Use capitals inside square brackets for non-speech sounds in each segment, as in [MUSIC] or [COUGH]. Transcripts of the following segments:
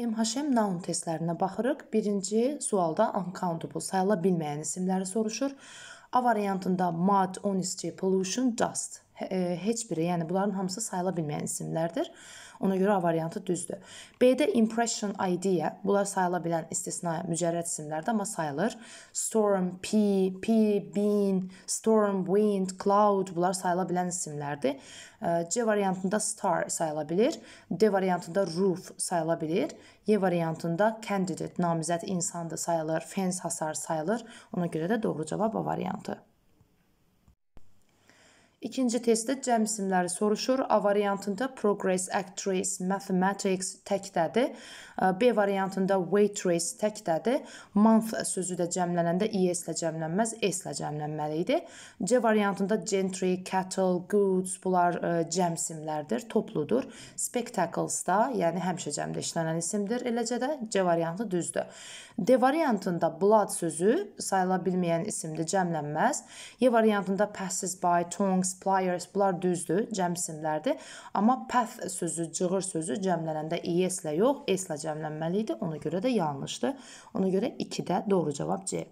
MHM noun testlərinə baxırıq. Birinci sualda uncountable sayıla bilməyən isimləri soruşur. A variantında mud, honesty, pollution, dust. E, heç biri, yəni bunların hamısı sayıla bilməyən isimlərdir. Ona görə A variantı düzdür. B-də impression idea, bunlar sayıla bilən istisna mücərrəd isimlərdir, amma sayılır. Storm, pea, pea, bean, storm, wind, cloud bunlar sayıla bilən isimlərdir. C variantında star sayıla bilir. D variantında roof sayıla bilir. Y variantında candidate, namizəd insandır sayılır. Fence hasar sayılır. Ona görə də doğru cavab A variantı. İkinci testdə cəm isimləri soruşur. A variantında progress, actress, mathematics təkdədir. B variantında waitress təkdədir. Month sözü də cəmlənəndə es ilə cəmlənməz, s ilə cəmlənməli idi. C variantında gentry, cattle, goods bunlar cəm isimlərdir, topludur. Spectacles da, yəni həmişə cəmdə işlənən isimdir. Eləcə də C variantı düzdür. D variantında blood sözü sayıla bilməyən isimdir, cəmlənməz. E variantında passes by, tongues suppliers bunlar düzdür, cəm isimlərdir. Amma path sözü, cığır sözü cəmlənəndə es-lə yox, s-lə cəmlənməli idi. Ona görə də yanlışdı. Ona görə 2-də doğru cavab C.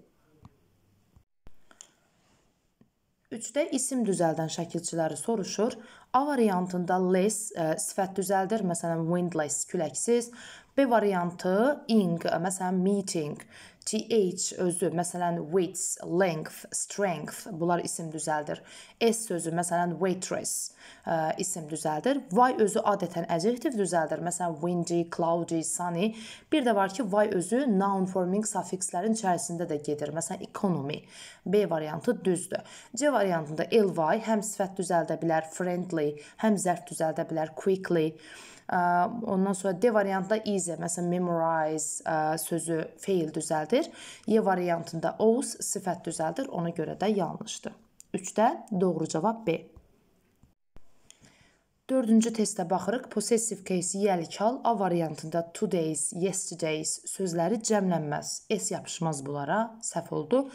3-də isim düzəldən şəkilçiləri soruşur. A variantında less ə, e, sifət düzəldir, məsələn windless küləksiz. B variantı ing, e, məsələn meeting TH özü, məsələn, width, length, strength bunlar isim düzəldir. S sözü, məsələn, waitress ə, e, isim düzəldir. Y özü adətən adjektiv düzəldir. Məsələn, windy, cloudy, sunny. Bir də var ki, y özü noun forming suffikslərin içərisində də gedir. Məsələn, economy. B variantı düzdür. C variantında ly həm sifət düzəldə bilər, friendly, həm zərf düzəldə bilər, quickly. Ondan sonra D variantında is, məsələn memorize sözü feil düzəldir. Y variantında owes sifət düzəldir. Ona görə də yanlışdır. 3-də doğru cavab B. Dördüncü testə baxırıq. Possessive case yəlikal A variantında today's, yesterday's sözləri cəmlənməz. S yapışmaz bunlara. Səhv oldu.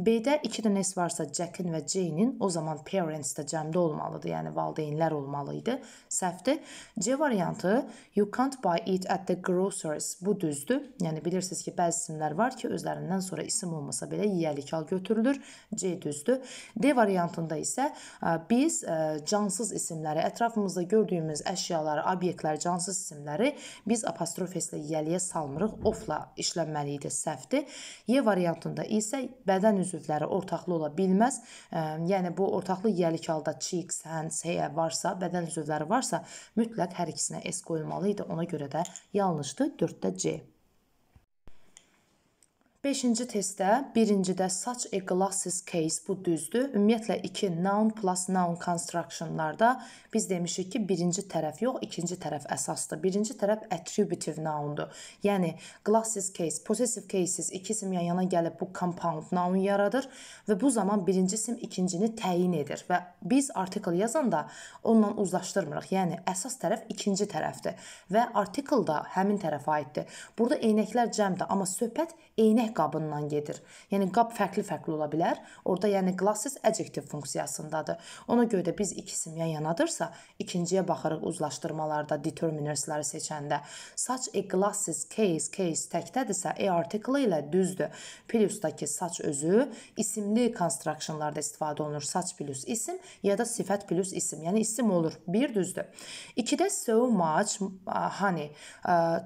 B-də 2 dənə S varsa Jack-in və Jane-in o zaman parents də cəmdə olmalıdır, yəni valideynlər olmalı idi. Səhvdir. C variantı you can't buy it at the grocers. Bu düzdür. Yəni bilirsiniz ki, bəzi isimlər var ki, özlərindən sonra isim olmasa belə yiyəlikal götürülür. C düzdür. D variantında isə biz cansız isimləri, ətrafımızda gördüyümüz əşyaları, obyektləri, cansız isimləri biz apostrof s-lə yiyəliyə salmırıq. Ofla işlənməli idi. Səhvdir. Y variantında isə bədən üzrə sözləri ortaqlı ola bilməz. Yəni bu ortaqlı yiyəlik halda cheeks, hands, hair varsa, bədən sözləri varsa, mütləq hər ikisinə s qoyulmalı idi. Ona görə də yanlışdı 4-də C. Beşinci testdə birincidə such a glasses case bu düzdür. Ümumiyyətlə 2 noun plus noun constructionlarda biz demişik ki, birinci tərəf yox, ikinci tərəf əsasdır. Birinci tərəf attributive noundur. Yəni glasses case, possessive cases iki isim yan-yana gəlib bu compound noun yaradır və bu zaman birinci isim ikincini təyin edir və biz article yazanda onunla uzlaşdırmırıq. Yəni əsas tərəf ikinci tərəfdir və article da həmin tərəfə aiddir. Burada eynəklər cəmdir, amma söhbət eynək yemək qabından gedir. Yəni qab fərqli-fərqli ola bilər. Orda yəni glasses adjektiv funksiyasındadır. Ona görə də biz ikisini yan yanadırsa, ikinciyə baxarıq uzlaşdırmalarda determinersləri seçəndə. Such a e, glasses case case təkdədirsə, a e, artikli ilə düzdür. Plusdakı such özü isimli constructionlarda istifadə olunur. Such plus isim ya da sifət plus isim. Yəni isim olur. 1 düzdür. 2-də so much honey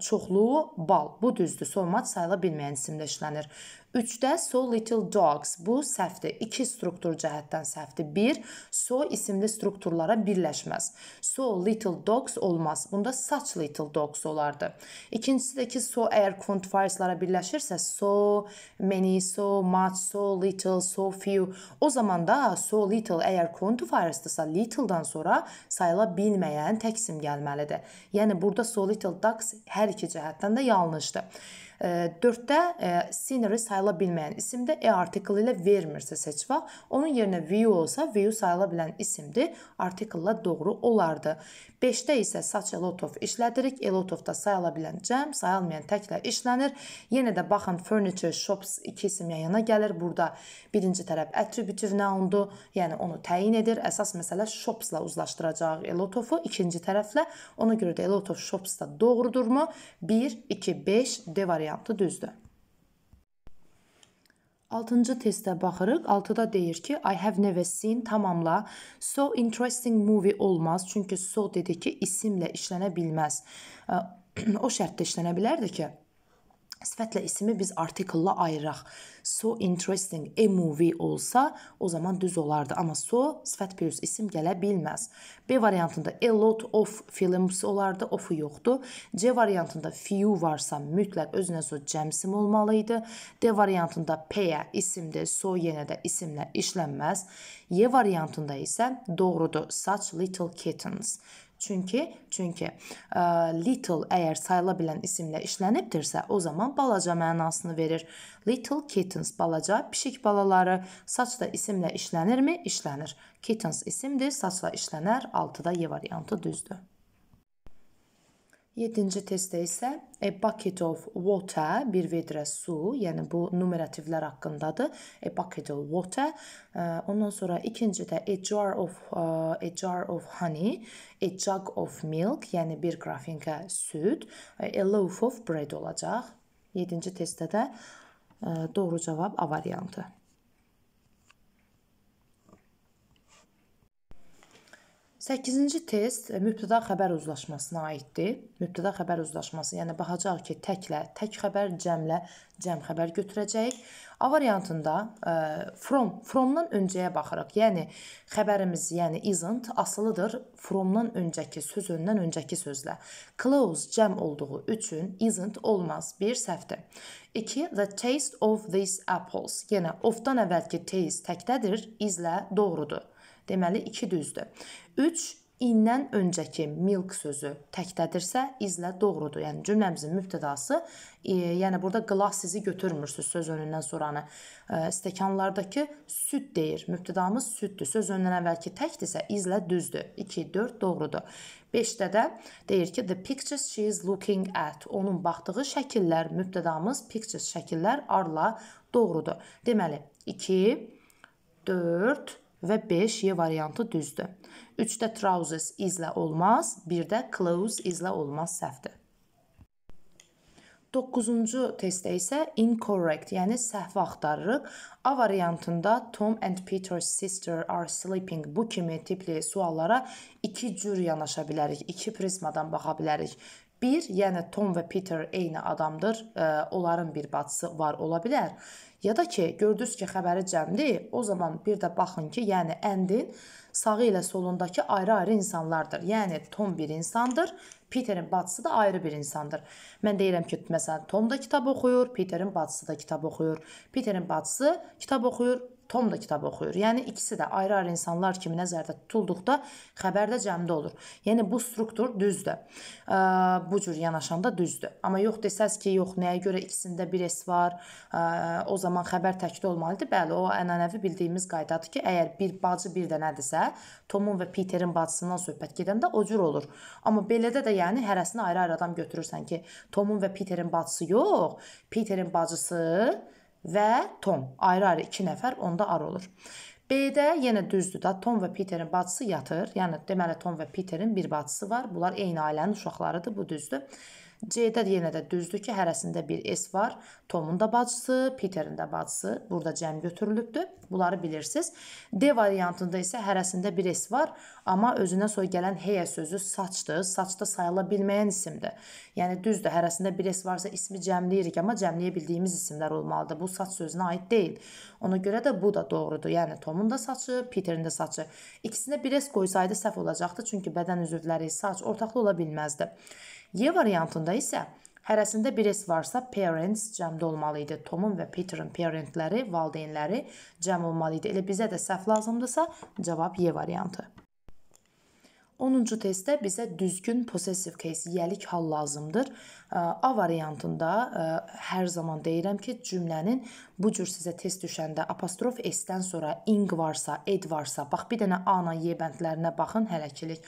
çoxlu bal. Bu düzdür. So much sayıla bilməyən isimlə işlənir işlənir. 3-də So Little Dogs. Bu səhvdir. 2 struktur cəhətdən səhvdir. 1 so isimli strukturlara birləşməz. So Little Dogs olmaz. Bunda Such Little Dogs olardı. İkincisi də ki so əgər quantifierslara birləşirsə so many, so much, so little, so few. O zaman da so little əgər quantifiersdirsə little'dan sonra sayıla bilməyən təksim gəlməlidir. Yəni burada so little dogs hər iki cəhətdən də yanlışdır. 4-də scenery sayıla bilməyən isimdə e artikli ilə vermirsə seçva, onun yerinə view olsa view sayıla bilən isimdir. Artikulla doğru olardı. 5-də isə saç elotov işlədirik. Elotovda sayıla bilən cəm, sayılmayan təklə işlənir. Yenə də baxın furniture shops iki isim yan yana gəlir. Burada birinci tərəf attributive noundur, yəni onu təyin edir. Əsas məsələ shops-la uzlaşdıracağıq elotovu ikinci tərəflə. Ona görə də elotov shops-da doğrudurmu? 1 2 5 D variantı düzdür. 6-cı testə baxırıq. 6-da deyir ki, I have never seen tamamla. So interesting movie olmaz. Çünki so dedi ki, isimlə işlənə bilməz. [CLEARS THROAT] O şərtdə işlənə bilərdi ki, Sifətlə ismi biz artikulla ayıraq. So interesting a movie olsa, o zaman düz olardı. Amma so sifət plus isim gələ bilməz. B variantında a lot of films olardı, of-u yoxdur. C variantında few varsa mütləq özünə so cəm isim olmalı idi. D variantında paye isimdir, so yenə də isimlə işlənməz. Y variantında isə doğrudur, such little kittens. Çünki çünki ə, e, little əgər sayıla bilən isimlə işlənibdirsə, o zaman balaca mənasını verir. Little kittens balaca pişik balaları saç da isimlə işlənirmi? İşlənir. Kittens isimdir, saçla işlənər. 6-da Y variantı düzdür. 7-ci testdə isə a bucket of water, bir vedrə su, yəni bu numerativlər haqqındadır. A bucket of water. Ondan sonra ikincidə a jar of a jar of honey, a jug of milk, yəni bir qrafinka süd, a loaf of bread olacaq. 7-ci testdə də doğru cavab A variantı. 8-ci test e, mübtəda xəbər uzlaşmasına aiddir. Mübtəda xəbər uzlaşması, yəni baxacağıq ki, təklə, tək xəbər, cəmlə, cəm xəbər götürəcəyik. A variantında ə, e, from, fromdan öncəyə baxırıq. Yəni xəbərimiz, yəni isn't asılıdır fromdan öncəki sözündən öncəki sözlə. Close cəm olduğu üçün isn't olmaz, bir səhvdir. 2. The taste of these apples. Yenə yəni of-dan əvvəlki taste təkdədir, islə doğrudur. Deməli 2 düzdür. 3 indən öncəki milk sözü təkdədirsə, izlə doğrudur. Yəni cümləmizin mübtədası, e, yəni burada glass sizi götürmürsüz söz önündən sonranı. E, stəkanlardakı süd deyir. Mübtədamız süddür. Söz önündən əvvəlki təkdirsə, izlə düzdür. 2 4 doğrudur. 5-də də deyir ki, the pictures she is looking at. Onun baxdığı şəkillər mübtədamız pictures şəkillər arla doğrudur. Deməli 2 4 və 5 Y variantı düzdür. 3-də trousers izlə olmaz, 1-də clothes izlə olmaz səhvdir. 9-cu testdə isə incorrect, yəni səhv axtarırıq. A variantında Tom and Peter's sister are sleeping bu kimi tipli suallara iki cür yanaşa bilərik, iki prizmadan baxa bilərik. Bir, yəni Tom və Peter eyni adamdır, e, onların bir bacısı var ola bilər. Ya da ki, gördünüz ki, xəbəri cəmdir, o zaman bir də baxın ki, yəni əndin sağı ilə solundakı ayrı-ayrı insanlardır. Yəni Tom bir insandır, Peterin bacısı da ayrı bir insandır. Mən deyirəm ki, məsələn, Tom da kitab oxuyur, Peterin bacısı da kitab oxuyur. Peterin bacısı kitab oxuyur, Tom da kitabı oxuyur. Yəni ikisi də ayrı-ayrı insanlar kimi nəzərdə tutulduqda xəbərdə cəmdə olur. Yəni bu struktur düzdür. E, bu cür yanaşanda düzdür. Amma yox desəz ki, yox nəyə görə ikisində bir S var, e, o zaman xəbər təkdə olmalıdır. Bəli, o ənənəvi bildiyimiz qaydadır ki, əgər bir bacı bir dənədirsə, Tomun və Peterin bacısından söhbət gedəndə o cür olur. Amma belədə də yəni hərəsini ayrı-ayrı adam götürürsən ki, Tomun və Peterin bacısı yox, Peterin bacısı və Tom. Ayrı-ayrı 2 nəfər onda ar olur. B-də yenə düzdür da Tom və Peterin bacısı yatır. Yəni deməli Tom və Peterin bir bacısı var. Bunlar eyni ailənin uşaqlarıdır, bu düzdür. C-də yenə də düzdür ki, hərəsində bir S var. Tomun da bacısı, Peterin də bacısı burada cəm götürülübdür. Bunları bilirsiniz. D variantında isə hərəsində bir S var, amma özünə soy gələn heyə sözü saçdır. Saç da sayıla bilməyən isimdir. Yəni düzdür, hərəsində bir S varsa ismi cəmləyirik, amma cəmləyə bildiyimiz isimlər olmalıdır. Bu saç sözünə aid deyil. Ona görə də bu da doğrudur. Yəni Tomun da saçı, Peterin də saçı. İkisinə bir S qoysaydı səhv olacaqdı, çünki bədən üzvləri saç ortaqlı ola bilməzdi. Y variantında isə Hərəsində bir S varsa, parents cəmdə olmalı idi. Tomun və Peterin parentləri, valideynləri cəm olmalı idi. Elə bizə də səhv lazımdırsa, cavab Y variantı. 10-cu testdə bizə düzgün possessive case, yəlik hal lazımdır. A variantında hər zaman deyirəm ki, cümlənin bu cür sizə test düşəndə apostrof s-dən sonra ing varsa, ed varsa, bax bir dənə a ilə y bəndlərinə baxın hələkilik.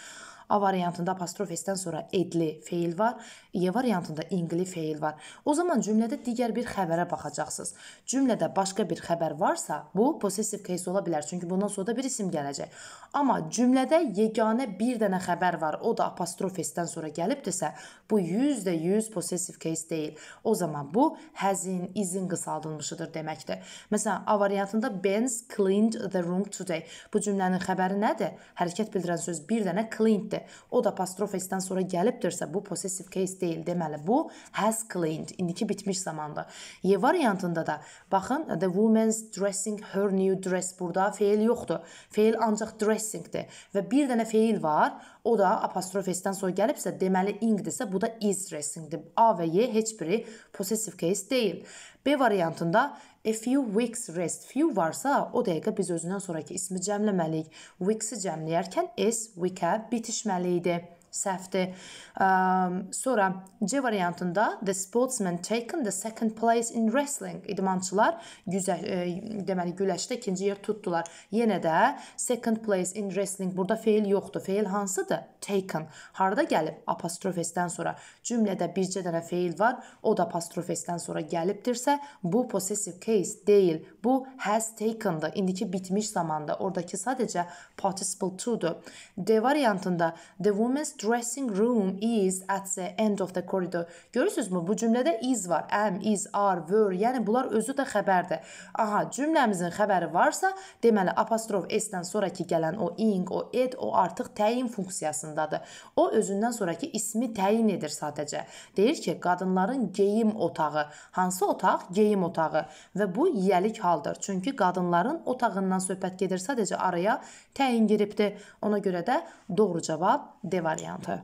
A variantında apostrof S-dən sonra edli feil var, E variantında ingli feil var. O zaman cümlədə digər bir xəbərə baxacaqsınız. Cümlədə başqa bir xəbər varsa, bu possessive case ola bilər. Çünki bundan sonra da bir isim gələcək. Amma cümlədə yeganə bir dənə xəbər var. O da apostrof S-dən sonra gəlibdirsə, bu 100% possessive case deyil. O zaman bu həzin, izin qısaldılmışıdır deməkdir. Məsələn, A variantında Benz cleaned the room today. Bu cümlənin xəbəri nədir? Hərəkət bildirən söz bir dənə cleaned veribdir. O da apostrof s-dən sonra gəlibdirsə, bu possessive case deyil deməli. Bu has cleaned indiki bitmiş zamanda. Y e, variantında da baxın the woman's dressing her new dress burada feil yoxdur. Feil ancaq dressingdir və bir dənə feil var. O da apostrof s-dən sonra gəlibsə, deməli ingdirsə, bu da is dressingdir. A və Y heç biri possessive case deyil. B variantında A few weeks rest. Few varsa o dəqiqə biz özündən sonrakı ismi cəmləməliyik. Weeks-i cəmləyərkən s week-ə bitişməli idi səhvdir. Um, sonra C variantında the sportsman taken the second place in wrestling. İdmançılar güzə, e, deməli güləşdə ikinci yer tutdular. Yenə də second place in wrestling burada feil yoxdur. Feil hansıdır? Taken. Harda gəlib? Apostrofesdən sonra. Cümlədə bircə dənə feil var. O da apostrofesdən sonra gəlibdirsə, bu possessive case deyil. Bu has taken'dır. İndiki bitmiş zamanda. Oradakı sadəcə participle to-dur. D variantında the women's dressing room is at the end of the corridor. Görürsünüzmü? Bu cümlədə is var. Am, is, are, were. Yəni bunlar özü də xəbərdir. Aha, cümləmizin xəbəri varsa, deməli apostrof s-dən sonrakı gələn o ing, o ed, o artıq təyin funksiyasındadır. O özündən sonrakı ismi təyin edir sadəcə. Deyir ki, qadınların geyim otağı. Hansı otaq? Geyim otağı və bu yelik haldır. Çünki qadınların otağından söhbət gedir, sadəcə araya təyin giribdi. Ona görə də doğru cavab D variantı variantı.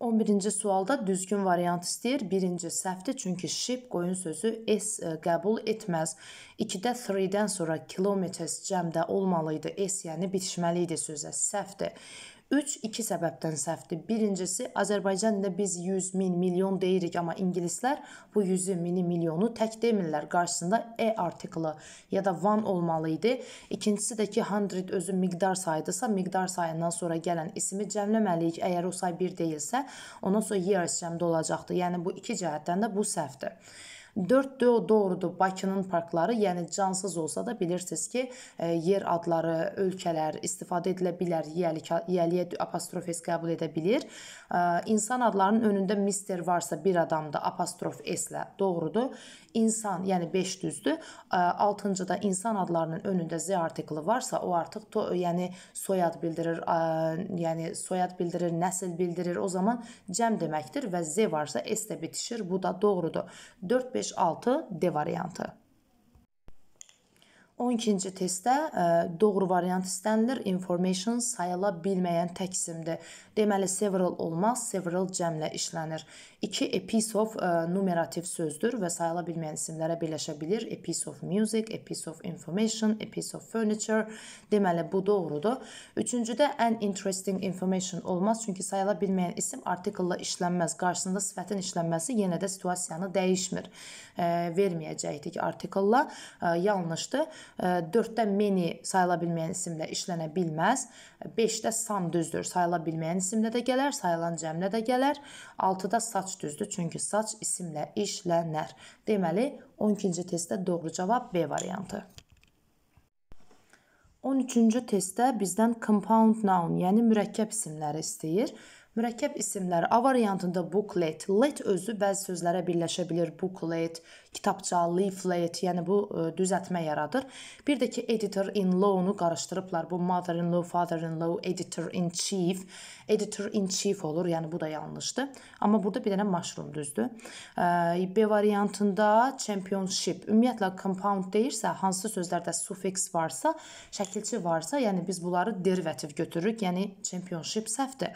11-ci sualda düzgün variant istəyir. Birinci səhvdir, çünki ship qoyun sözü s e, qəbul etməz. 2-də 3-dən sonra kilometers cəmdə olmalı idi. S yəni bitişməli idi sözə. Səhvdir. 3 iki səbəbdən səhvdir. Birincisi, Azərbaycanda biz 100 min, milyon deyirik, amma ingilislər bu 100-ü, mini, milyonu tək demirlər. Qarşısında e artiklı ya da one olmalı idi. İkincisi də ki, 100 özü miqdar sayıdırsa, miqdar sayından sonra gələn ismi cəmləməliyik. Əgər o say 1 deyilsə, ondan sonra years cəmdə olacaqdı. Yəni bu iki cəhətdən də bu səhvdir. 4 doğrudur. Bakının parkları, yəni cansız olsa da bilirsiniz ki, e, yer adları, ölkələr istifadə edilə bilər. Yelik yeliyə apostrofes qəbul edə bilir. E, insan adlarının önündə mister varsa bir adamda apostrof s-lə doğrudur. İnsan, yəni 5 düzdür. 6-cıda insan adlarının önündə Z artikli varsa, o artıq to, yəni soyad bildirir, yəni soyad bildirir, nəsil bildirir. O zaman cəm deməkdir və Z varsa S də bitişir. Bu da doğrudur. 4 5 6 D variantı. 12-ci testdə doğru variant istənilir. Information sayıla bilməyən təksimdir. Deməli several olmaz, several cəmlə işlənir. İki episof e, numerativ sözdür və sayıla bilməyən isimlərə birləşə bilir. A piece of music, a piece of information, a piece of furniture. Deməli bu doğrudur. Üçüncüdə an interesting information olmaz çünki sayıla bilməyən isim artikulla işlənməz. Qarşısında sifətin işlənməsi yenə də situasiyanı dəyişmir. E, verməyəcəkdik artikulla. E, yanlışdır. 4-də e, many sayıla bilməyən isimlə işlənə bilməz. 5-də e, some düzdür. Sayıla bilməyən isimlə də gələr, sayılan cəmlə də gələr. 6-da such saç düzdür. Çünki saç isimlə işlənər. Deməli, 12-ci testdə doğru cavab B variantı. 13-cü testdə bizdən compound noun, yəni mürəkkəb isimləri istəyir. Mürəkkəb isimlər A variantında booklet, let özü bəzi sözlərə birləşə bilər. Booklet, kitabça, leaflet, yəni bu ə, e, düzəltmə yaradır. Bir də ki, editor in law-nu qarışdırıblar. Bu mother in law, father in law, editor in chief, editor in chief olur. Yəni bu da yanlışdır. Amma burada bir dənə mushroom düzdür. Ə, e, B variantında championship. Ümumiyyətlə compound deyirsə, hansı sözlərdə suffix varsa, şəkilçi varsa, yəni biz bunları derivativ götürürük. Yəni championship səhvdir.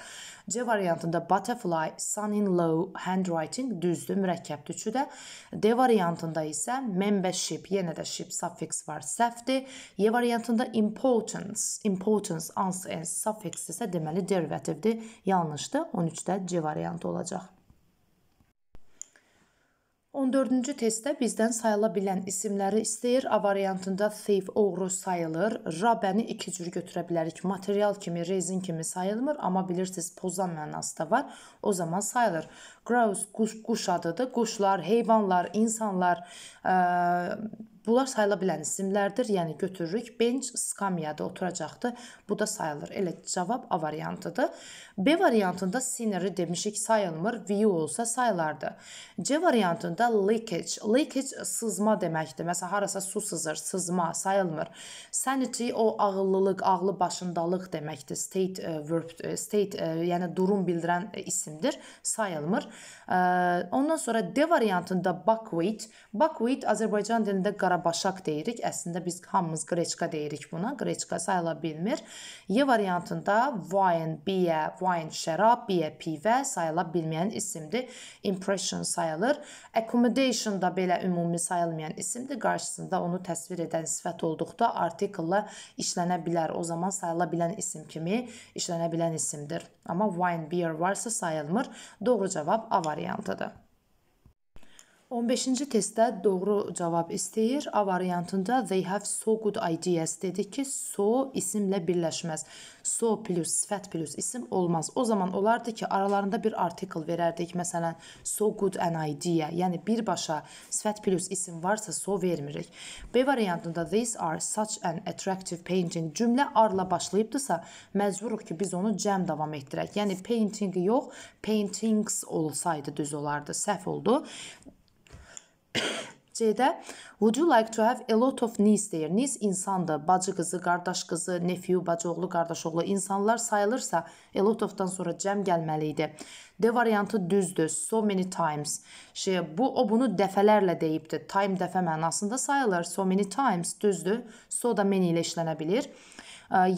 C variantında butterfly, son in law, handwriting düzdür, mürəkkəbdir üçü də. D variantında variantında isə membership yenə də ship suffix var, səhvdir. Y variantında importance, importance ans and suffix isə deməli derivativdir, yanlışdır. 13-də C variantı olacaq. 14-cü testdə bizdən sayıla bilən isimləri istəyir. A variantında thief, oğru sayılır. Rabəni iki cür götürə bilərik. Material kimi, rezin kimi sayılmır, amma bilirsiniz, pozan mənası da var. O zaman sayılır. Grouse quş, quş adıdır. Quşlar, heyvanlar, insanlar, ə, Bunlar sayıla bilən isimlərdir, yəni götürürük bench skamyada oturacaqdı. Bu da sayılır. Elə cavab A variantıdır. B variantında scenery demişik sayılmır, view olsa sayılardı. C variantında leakage. Leakage sızma deməkdir. Məsələn, harasa su sızır, sızma sayılmır. Sanity o ağıllılıq, ağlı başındalıq deməkdir. State e, verb e, state e, yəni durum bildirən e, isimdir, sayılmır. E, ondan sonra D variantında buckwheat. Buckwheat Azərbaycan dilində qara Qarabaşaq deyirik. Əslində biz hamımız qreçka deyirik buna. Qreçka sayıla bilmir. Y variantında wine biyə, wine şərab, biyə pivə sayıla bilməyən isimdir. Impression sayılır. Accommodation da belə ümumi sayılmayan isimdir. Qarşısında onu təsvir edən sifət olduqda artikulla işlənə bilər. O zaman sayıla bilən isim kimi işlənə bilən isimdir. Amma wine beer varsa sayılmır. Doğru cavab A variantıdır. 15-ci testdə doğru cavab istəyir. A variantında they have so good ideas dedik ki, so isimlə birləşməz. So plus sifət plus isim olmaz. O zaman olardı ki, aralarında bir artikel verərdik. Məsələn, so good an idea, yəni birbaşa sifət plus isim varsa so vermirik. B variantında these are such an attractive painting cümlə arla başlayıbdısa, məcburuq ki, biz onu cəm davam etdirək. Yəni painting yox, paintings olsaydı düz olardı. Səhv oldu. C-də Would you like to have a lot of niece deyir. Niece insandır. Bacı qızı, qardaş qızı, nephew, bacı oğlu, qardaş oğlu insanlar sayılırsa a lot of-dan sonra cəm gəlməli idi. D variantı düzdür. So many times. Şey, bu o bunu dəfələrlə deyibdi. Time dəfə mənasında sayılır. So many times düzdür. So da many ilə işlənə bilir.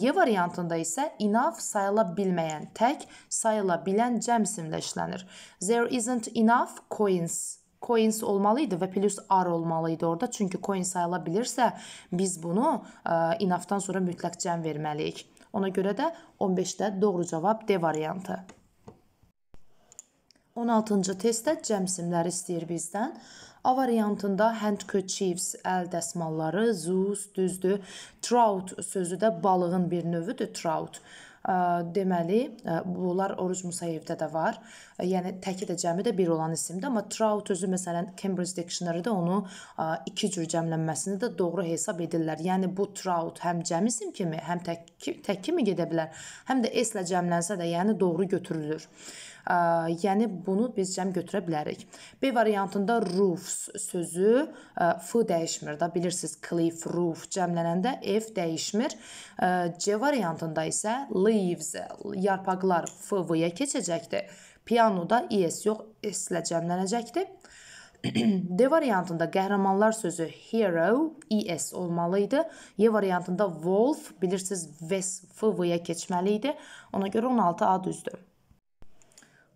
Y variantında isə enough sayıla bilməyən, tək sayıla bilən cəm simlə işlənir. There isn't enough coins coins olmalıydı və plus r olmalıydı orada. Çünki coin sayıla bilirsə, biz bunu ə, e, inafdan sonra mütləq cəm verməliyik. Ona görə də 15-də doğru cavab D variantı. 16-cı testdə cəm simləri istəyir bizdən. A variantında handkerchiefs, əl dəsmalları, zoos, düzdür. Trout sözü də balığın bir növüdür, trout. Trout deməli bunlar Oruc Musayevdə də var. Yəni təki də cəmi də bir olan isimdir, amma Trout özü məsələn Cambridge Dictionary-də onu iki cür cəmlənməsini də doğru hesab edirlər. Yəni bu Trout həm cəm isim kimi, həm tək tək kimi gedə bilər, həm də S-lə cəmlənsə də yəni doğru götürülür yəni bunu biz cəm götürə bilərik. B variantında roofs sözü f dəyişmir da. Bilirsiniz, cliff, roof cəmlənəndə f dəyişmir. C variantında isə leaves yarpaqlar f v-yə keçəcəkdir. Pianoda is yox, s-lə cəmlənəcəkdir. [CLEARS THROAT] D variantında qəhrəmanlar sözü hero, es olmalı idi. Y variantında wolf, bilirsiniz, v-yə keçməli idi. Ona görə 16 A düzdür.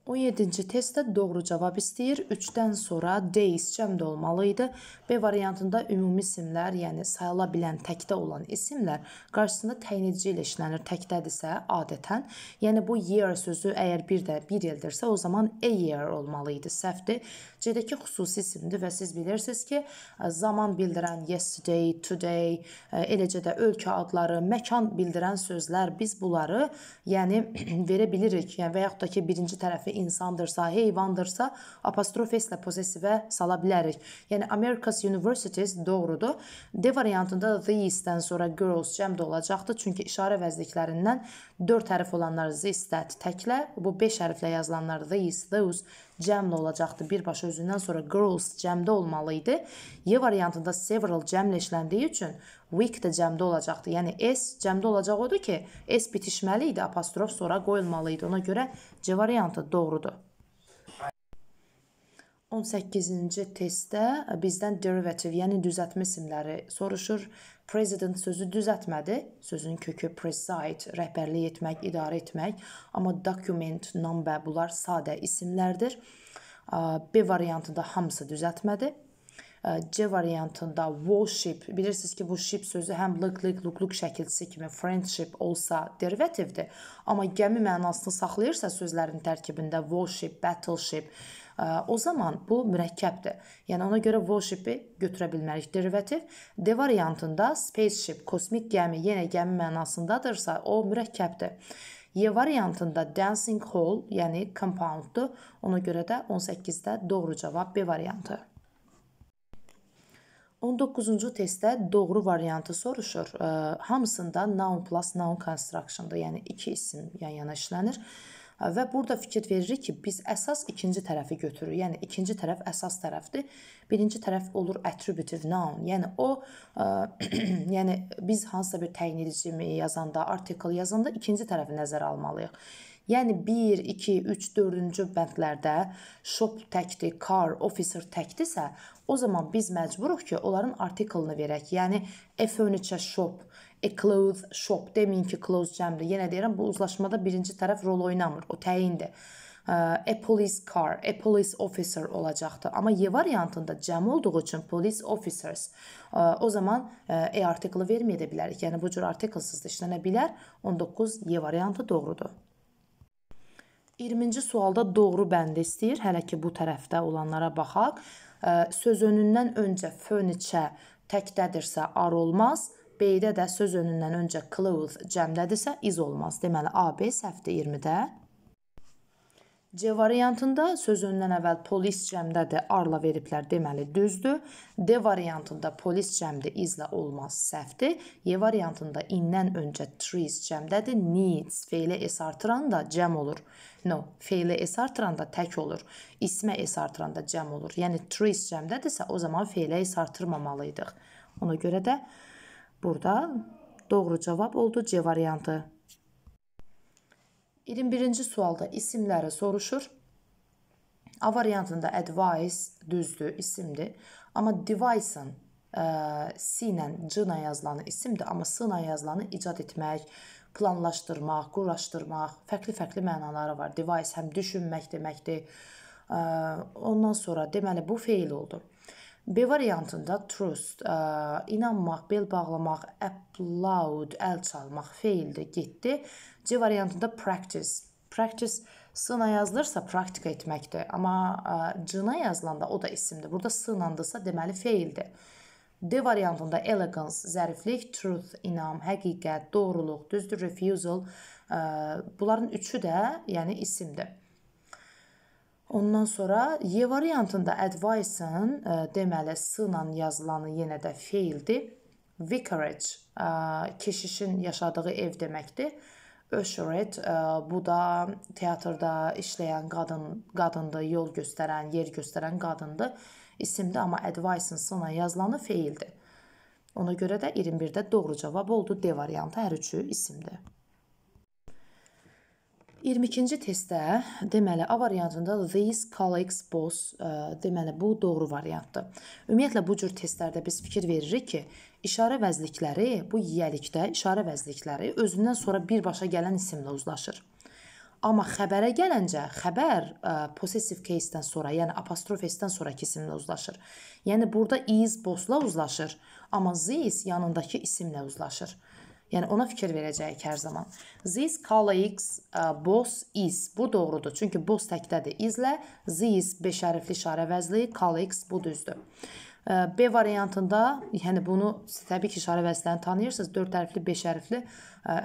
17-ci testdə doğru cavab istəyir. 3-dən sonra days cəmdə olmalı idi. B variantında ümumi isimlər, yəni sayıla bilən təkdə olan isimlər qarşısında təyin edici ilə işlənir. Təkdədirsə adətən, yəni bu year sözü əgər bir də 1 ildirsə, o zaman a year olmalı idi. Səhvdir. C-dəki xüsusi isimdir və siz bilirsiniz ki, e, zaman bildirən yesterday, today, e, eləcə də ölkə adları, məkan bildirən sözlər biz bunları, yəni [CLEARS THROAT] verə bilirik. Yəni və yaxud da ki, birinci tərəfi insandırsa, heyvandırsa, apostrof s-lə possessivə sala bilərik. Yəni America's Universities doğrudur. D variantında da these-dən sonra girls cəm də olacaqdı, çünki işarə vəzliklərindən 4 hərf olanlar this, that təklə, bu 5 hərflə yazılanlar these, those cəmlə olacaqdı. Birbaşa özündən sonra girls cəmdə olmalı idi. Y variantında several cəmlə işləndiyi üçün week də cəmdə olacaqdı. Yəni s cəmdə olacaq odur ki, s bitişməli idi, apostrof sonra qoyulmalı idi. Ona görə C variantı doğrudur. 18-ci testdə bizdən derivative, yəni düzəltmə isimləri soruşur. President sözü düzəltmədi. Sözün kökü preside, rəhbərlik etmək, idarə etmək, amma document, number bunlar sadə isimlərdir. B variantında hamısı düzəltmədi. C variantında warship, bilirsiniz ki, bu ship sözü həm lıq-lıq, luq-luq şəkilçisi kimi friendship olsa derivativdir, amma gəmi mənasını saxlayırsa sözlərin tərkibində warship, battleship, O zaman bu mürəkkəbdir. Yəni ona görə warship-i götürə bilmərik. Derivativ D variantında spaceship, kosmik gəmi, yenə gəmi mənasındadırsa, o mürəkkəbdir. Y variantında dancing hall, yəni compounddur. Ona görə də 18-də doğru cavab B variantı. 19-cu testdə doğru variantı soruşur. Hamısında noun plus noun construction-dır. Yəni iki isim yan-yana işlənir. Və burada fikir veririk ki, biz əsas ikinci tərəfi götürürük. Yəni ikinci tərəf əsas tərəfdir. Birinci tərəf olur attributive noun. Yəni o ə, [CLEARS THROAT] yəni biz hansısa bir təyin edicimi yazanda, article yazanda ikinci tərəfi nəzərə almalıyıq. Yəni 1, 2, 3, 4-cü bəndlərdə shop təkdir, car, officer təkdirsə, o zaman biz məcburuq ki, onların artikelini verək. Yəni a furniture shop a e, clothes shop deməyin ki, clothes cəmdir. Yenə deyirəm, bu uzlaşmada birinci tərəf rol oynamır. O təyindir. A e, e, police car, a police officer olacaqdı. Amma Y variantında cəm olduğu üçün police officers o zaman e artiklı verməyə də bilərik. Yəni bu cür artiklsız da işlənə bilər. 19 Y variantı doğrudur. 20-ci sualda doğru bəndi istəyir. Hələ ki bu tərəfdə olanlara baxaq. Söz önündən öncə fönüçə təkdədirsə ar olmaz B-də də söz önündən öncə clothes cəmdədirsə is olmaz. Deməli AB səhvdir 20-də. C variantında söz önündən əvvəl polis cəmdədir, arla veriblər, deməli düzdür. D variantında polis cəmdi izlə olmaz, səhvdir. E variantında indən öncə trees cəmdədir, needs fe'lə s artıranda cəm olur. No, fe'lə s artıranda tək olur. İsmə s artıranda cəm olur. Yəni trees cəmdədirsə, o zaman fe'lə s artırmamalıydıq. Ona görə də Burada doğru cavab oldu C variantı. 21-ci sualda isimləri soruşur. A variantında advice düzdür, isimdir. Amma device-ın e, C ilə C ilə yazılanı isimdir, amma S ilə yazılanı icad etmək, planlaşdırmaq, quraşdırmaq fərqli-fərqli mənaları var. Device həm düşünmək deməkdir. E, ondan sonra deməli bu feil oldu. B variantında trust, ə, e, inanmaq, bel bağlamaq, applaud, əl çalmaq feildir, getdi. C variantında practice. Practice sına yazılırsa praktika etməkdir, amma e, cına yazılanda o da isimdir. Burada sınandırsa deməli feildir. D variantında elegance, zəriflik, truth, inam, həqiqət, doğruluq, düzdür, refusal, ə, e, bunların üçü də, yəni isimdir. Ondan sonra Y variantında advice-ın e, deməli s ilə yazılanı yenə də faildir. Vicarage ə, e, keşişin yaşadığı ev deməkdir. Öşret e, bu da teatrda işləyən qadın qadındır, yol göstərən, yer göstərən qadındır. İsimdir, amma advice-ın sına yazılanı feildir. Ona görə də 21-də doğru cavab oldu. D variantı hər üçü isimdir. 22-ci testdə deməli A variantında these colleagues boss e, deməli bu doğru variantdır. Ümumiyyətlə bu cür testlərdə biz fikir veririk ki, işarə vəzlikləri bu yiyəlikdə işarə vəzlikləri özündən sonra birbaşa gələn isimlə uzlaşır. Amma xəbərə gələncə, xəbər ə, e, possessive case-dən sonra, yəni apostrof s-dən sonrakı isimlə uzlaşır. Yəni burada is boss-la uzlaşır, amma this yanındakı isimlə uzlaşır. Yəni ona fikir verəcəyik hər zaman. These colleagues uh, boss is. Bu doğrudur. Çünki boss təkdədir. Is-lə these beş hərfli işarə vəzli, colleagues bu düzdür. E, B variantında, yəni bunu təbii ki, işarə vəzlərini tanıyırsınız. 4 hərfli, 5 hərfli e,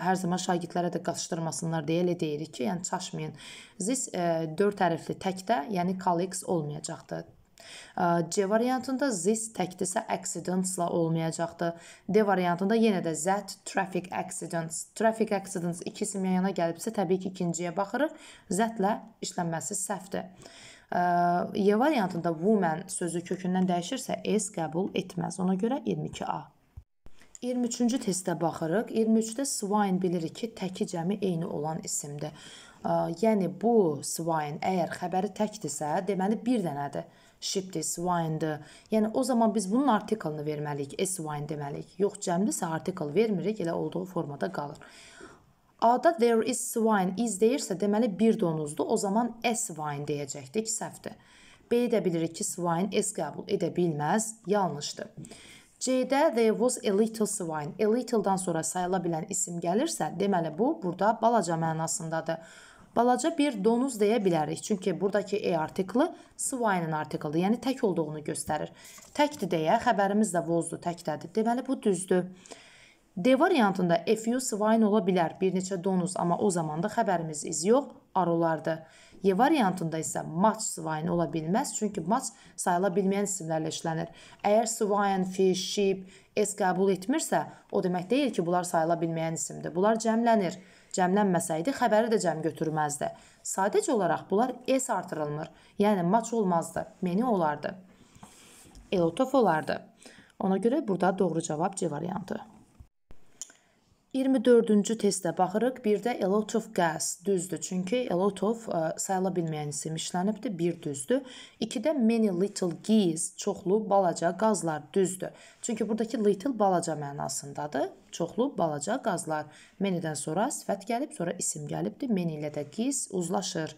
hər zaman şagirdlərə də qaçışdırmasınlar deyə elə deyirik ki, yəni çaşmayın. This 4 e, hərfli təkdə, yəni colleagues olmayacaqdır. C variantında this təkdirsə accidentsla olmayacaqdı. D variantında yenə də that traffic accidents. Traffic accidents ikisi yan-yana gəlibsə təbii ki, ikinciyə baxırıq. That-lə işlənməsi səhvdir. E variantında woman sözü kökündən dəyişirsə s qəbul etməz. Ona görə 22A 23-cü testə baxırıq. 23-də swine bilirik ki, təki cəmi eyni olan isimdir. Yəni bu swine əgər xəbəri təkdirsə, deməli bir dənədir shipped is wine-dır. Yəni o zaman biz bunun artikelini verməliyik, is wine deməliyik. Yox, cəmlisə artikel vermirik, elə olduğu formada qalır. A-da there is wine is deyirsə, deməli bir donuzdur. O zaman s wine deyəcəkdik, səhvdir. B-yi də bilirik ki, swine s qəbul edə bilməz, yanlışdır. C-də there was a little swine. A little-dan sonra sayıla bilən isim gəlirsə, deməli bu burada balaca mənasındadır balaca bir donuz deyə bilərik. Çünki buradakı e artiklı swine-in artiklı, yəni tək olduğunu göstərir. Təkdir deyə xəbərimiz də vozdur, təkdədir. Deməli bu düzdür. D variantında FU swine ola bilər, bir neçə donuz, amma o zaman da xəbərimiz iz yox, arılardır. Y variantında isə match swine ola bilməz, çünki match sayıla bilməyən isimlərlə işlənir. Əgər swine, fish, sheep, s qəbul etmirsə, o demək deyil ki, bunlar sayıla bilməyən isimdir. Bunlar cəmlənir. Cəmlənməsəydi xəbəri də cəm götürməzdi. Sadəcə olaraq bunlar S artırılmır. Yəni maç olmazdı, meni olardı. Elotov olardı. Ona görə burada doğru cavab C variantı. 24-cü testə baxırıq. Birdə a lot of gas düzdür. Çünki a lot of ə, sayıla bilməyən isim işlənibdir. 1 düzdür. 2-də many little geese çoxlu balaca qazlar düzdür. Çünki burdakı little balaca mənasındadır. Çoxlu balaca qazlar. Many-dən sonra sifət gəlib, sonra isim gəlibdir. Many ilə də geese uzlaşır. 3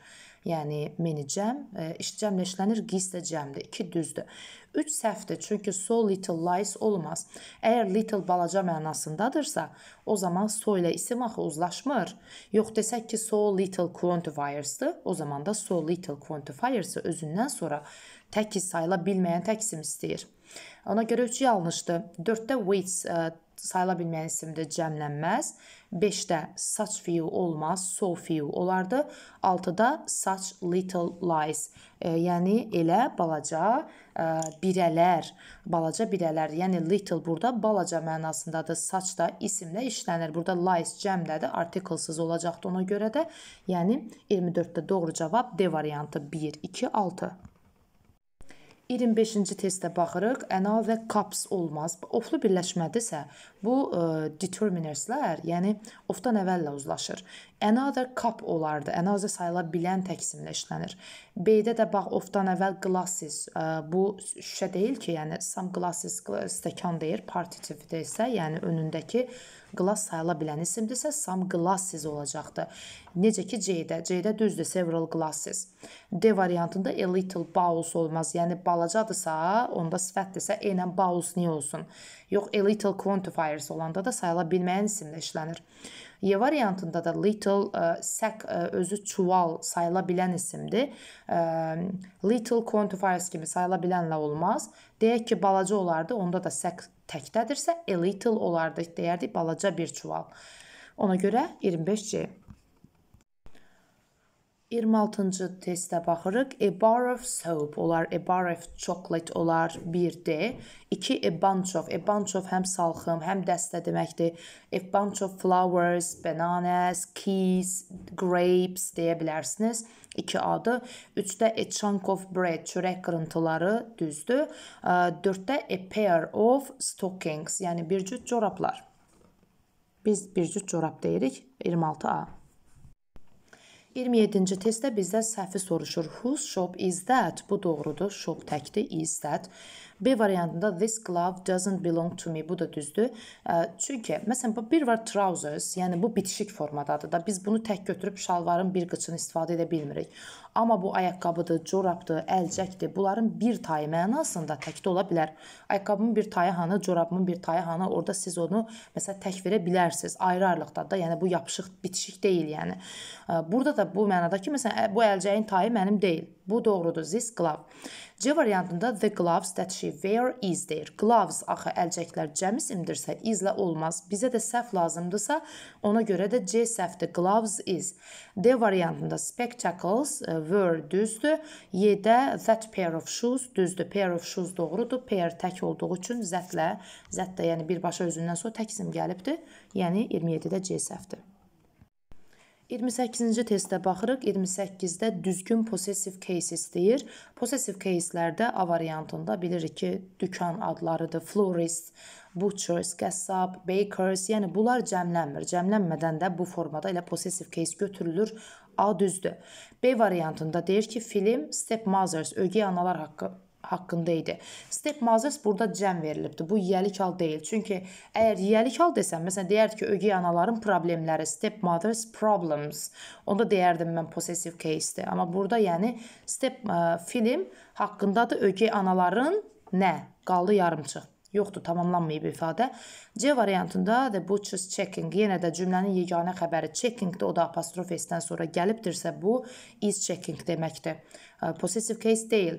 Yəni meni cəm, e, iş cəmləşlənir, gizdə cəmdir. 2 düzdür. 3 səhvdir, çünki so little lies olmaz. Əgər little balaca mənasındadırsa, o zaman so ilə isim axı uzlaşmır. Yox desək ki, so little quantifiers-dır, o zaman da so little quantifiers özündən sonra tək sayıla bilməyən tək isim istəyir. Ona görə 3 yanlışdır. 4-də weights e, sayıla bilməyən isimdə cəmlənməz. 5-də such few olmaz, so few olardı. 6-da such little lies, e, yəni elə balaca e, birələr, balaca birələr, yəni little burada balaca mənasındadır. Such da isimlə işlənir. Burada lies cəmdədir, artiklesız olacaqdı ona görə də. Yəni 24-də doğru cavab D variantı 1, 2, 6. 25-ci testə baxırıq. Ana və caps olmaz. Oflu birləşmədirsə, bu ə, e, determinerslər, yəni ofdan əvvəllə uzlaşır. Another cup olardı. Another sayıla bilən təksimlə işlənir. B-də də bax ofdan əvvəl glasses, ə, e, bu şüşə deyil ki, yəni some glasses stəkan deyir, partitivdə isə, yəni önündəki ə, glass sayıla bilən isimdirsə, some glasses olacaqdı. Necə ki C-də, C-də düzdür, several glasses. D variantında a little bowls olmaz. Yəni balacadırsa, onda sifətdirsə e ilə bowls niyə olsun? Yox, a little quantifiers olanda da sayıla bilməyən isimlə işlənir. Y variantında da little ə, e, sack ə, e, özü çuval sayıla bilən isimdir. Ə, e, little quantifiers kimi sayıla bilənlə olmaz. Deyək ki, balaca olardı, onda da sack təkdədirsə, a little olardı, deyərdik balaca bir çuval. Ona görə 25C. 26-cı testə baxırıq. A bar of soap olar, a bar of chocolate olar 1D. 2 a bunch of, a bunch of həm salxım, həm dəstə deməkdir. A bunch of flowers, bananas, keys, grapes deyə bilərsiniz. 2 adı. 3-də a chunk of bread, çörək qırıntıları, düzdür. 4-də a pair of stockings, yəni bir cüt corablar. Biz bir cüt corab deyirik 26A. 27-ci testdə bizdə səhvi soruşur. Whose shop is that? Bu doğrudur. Shop təkdir, is that. B variantında this glove doesn't belong to me. Bu da düzdür. Çünki məsələn bu bir var trousers, yəni bu bitişik formadadır da biz bunu tək götürüb şalvarın bir qıçını istifadə edə bilmirik. Amma bu ayaqqabıdır, corabdır, əlcəkdir. Bunların bir tayı mənasında təkdə ola bilər. Ayaqqabımın bir tayı hanı, corabımın bir tayı hanı, orada siz onu məsələn tək verə bilərsiniz. Ayrı-ayrılıqda da, yəni bu yapışıq, bitişik deyil, yəni. Burada da bu mənada ki, məsələn bu əlcəyin tayı mənim deyil. Bu doğrudur. This glove. C variantında the gloves that she wear is there. Gloves axı əlcəklər cəm isimdirsə is-lə olmaz. Bizə də səhv lazımdırsa, ona görə də C səhvdir. Gloves is. D variantında spectacles were düzdür. Y-də that pair of shoes düzdür. Pair of shoes doğrudur. Pair tək olduğu üçün zətlə, zət də yəni birbaşa özündən sonra tək isim gəlibdir. Yəni 27-də C səhvdir. 28-ci testə baxırıq. 28-də düzgün possessive case istəyir. Possessive case-lərdə A variantında bilirik ki, dükan adlarıdır. Florist, butchers, qəssab, bakers, yəni bunlar cəmlənmir. Cəmlənmədən də bu formada elə possessive case götürülür. A düzdür. B variantında deyir ki, film Stepmothers, ögey analar haqqı haqqında idi. Stepmothers burada cəm verilibdi. Bu yiyəlik hal deyil. Çünki əgər yiyəlik hal desəm, məsələn deyərdi ki, ögey anaların problemləri, stepmothers problems. Onda deyərdim mən possessive case-dir. Amma burada yəni step ə, film haqqındadır ögey anaların nə? Qaldı yarımçıq yoxdur tamamlanmayıb ifadə. C variantında the butcher's checking yenə də cümlənin yeganə xəbəri checkingdə o da apostrofesindən sonra gəlibdirsə bu is checking deməkdir. Possessive case deyil.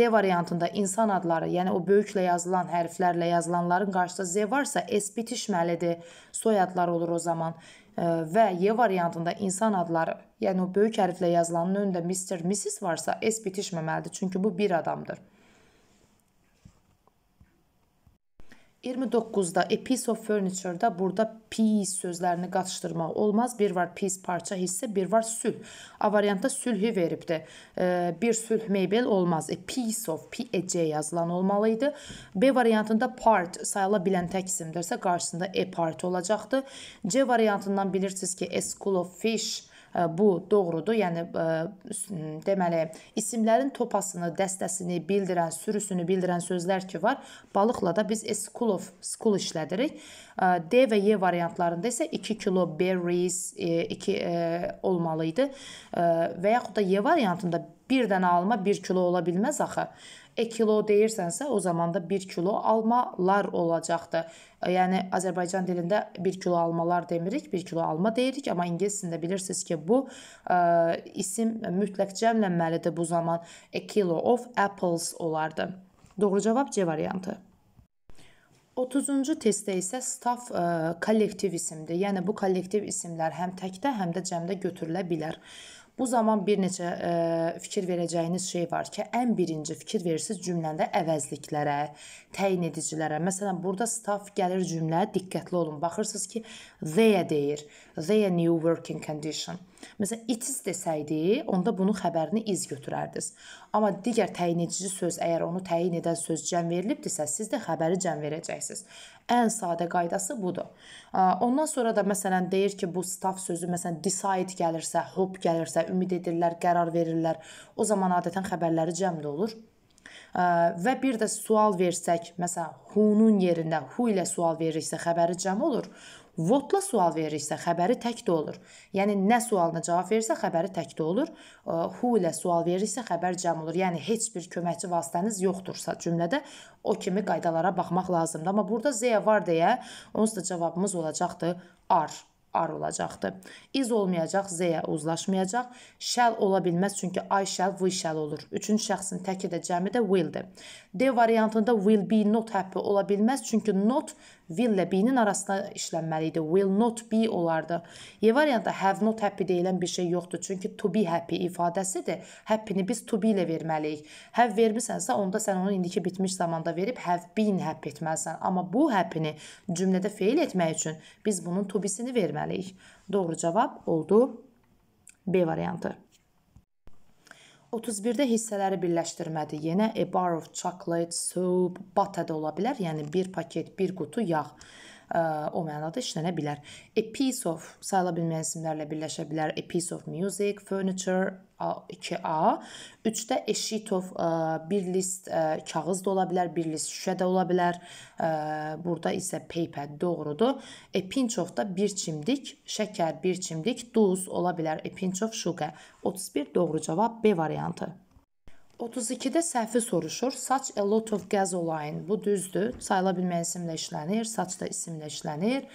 D variantında insan adları, yəni o böyüklə yazılan hərflərlə yazılanların qarşısında z varsa s bitişməlidir. Soyadlar olur o zaman və y variantında insan adları, yəni o böyük hərflə yazılanın önündə Mr, Mrs varsa s bitişməməlidir. Çünki bu bir adamdır. 29-da a piece of furniture-da burada piece sözlərini qatışdırmaq olmaz. Bir var piece parça hissə, bir var sülh. A variantda sülhü veribdi. E, bir sülh mebel olmaz. A piece of PEC yazılan olmalı idi. B variantında part sayıla bilən tək isimdirsə qarşısında a part olacaqdı. C variantından bilirsiniz ki, a school of fish bu doğrudur. Yəni deməli isimlərin topasını, dəstəsini bildirən, sürüsünü bildirən sözlər ki var. Balıqla da biz eskulov, skul işlədirik. D və Y variantlarında isə 2 kilo berries 2 e, e, olmalı idi. Və yaxud da Y variantında bir dənə alma 1 kilo ola bilməz axı. E kilo deyirsənsə, o zaman da 1 kilo almalar olacaqdır. E, yəni Azərbaycan dilində 1 kilo almalar demirik, 1 kilo alma deyirik, amma ingilis dilində bilirsiniz ki, bu ə, e, isim mütləq cəmlənməlidir bu zaman. A e, kilo of apples olardı. Doğru cavab C variantı. 30-cu testdə isə staff ə, kollektiv isimdir. Yəni bu kollektiv isimlər həm təkdə, həm də cəmdə götürülə bilər. Ə, Bu zaman bir neçə e, fikir verəcəyiniz şey var ki, ən birinci fikir verirsiniz cümləndə əvəzliklərə, təyin edicilərə. Məsələn, burada staff gəlir cümlə, diqqətli olun. Baxırsınız ki, they deyir. Their new working condition. Məsələn, it is desəydi, onda bunun xəbərini iz götürərdiniz. Amma digər təyin edici söz əgər onu təyin edən söz cəm verilibdirsə, siz də xəbəri cəm verəcəksiniz. Ən sadə qaydası budur. Ondan sonra da məsələn deyir ki, bu staff sözü məsələn decide gəlirsə, hope gəlirsə, ümid edirlər, qərar verirlər. O zaman adətən xəbərləri cəmdə olur. Və bir də sual versək, məsələn who-nun yerinə who ilə sual verirsə xəbəri cəm olur. Votla sual verirsə xəbəri təkdə olur. Yəni nə sualına cavab verirsə xəbəri təkdə olur. Who ilə sual verirsə xəbər cəm olur. Yəni heç bir köməkçi vasitəniz yoxdursa cümlədə o kimi qaydalara baxmaq lazımdır. Amma burada Z-yə var deyə onsuz da cavabımız olacaqdı are ar olacaqdı. Is olmayacaq, z-yə uzlaşmayacaq. Shall ola bilməz çünki I shall, we shall olur. Üçüncü şəxsin təki də cəmi də will-dir. D variantında will be not happy ola bilməz çünki not will ilə be-nin arasında işlənməli idi. Will not be olardı. Y e, variantda have not happy deyilən bir şey yoxdur. Çünki to be happy ifadəsidir. Happy-ni biz to be ilə verməliyik. Have vermisənsə, onda sən onu indiki bitmiş zamanda verib have been happy etməlisən. Amma bu happy-ni cümlədə feil etmək üçün biz bunun to be-sini verməliyik. Doğru cavab oldu B variantı. 31-də hissələri birləşdirmədir. Yenə a bar of chocolate, soap, butter da ola bilər. Yəni bir paket, bir qutu yağ o mənada işlənə bilər. A piece of sayıla bilməyən isimlərlə birləşə bilər. A piece of music, furniture, 2A. 3-də a sheet of bir list kağız da ola bilər, bir list şüşə də ola bilər. Burada isə paper doğrudur. A pinch of da bir çimdik şəkər, bir çimdik duz ola bilər. A pinch of sugar. 31 doğru cavab B variantı. 32-də səhvi soruşur. Such a lot of gasoline. Bu düzdür. Sayıla bilmə isimlə işlənir. Such da isimlə işlənir.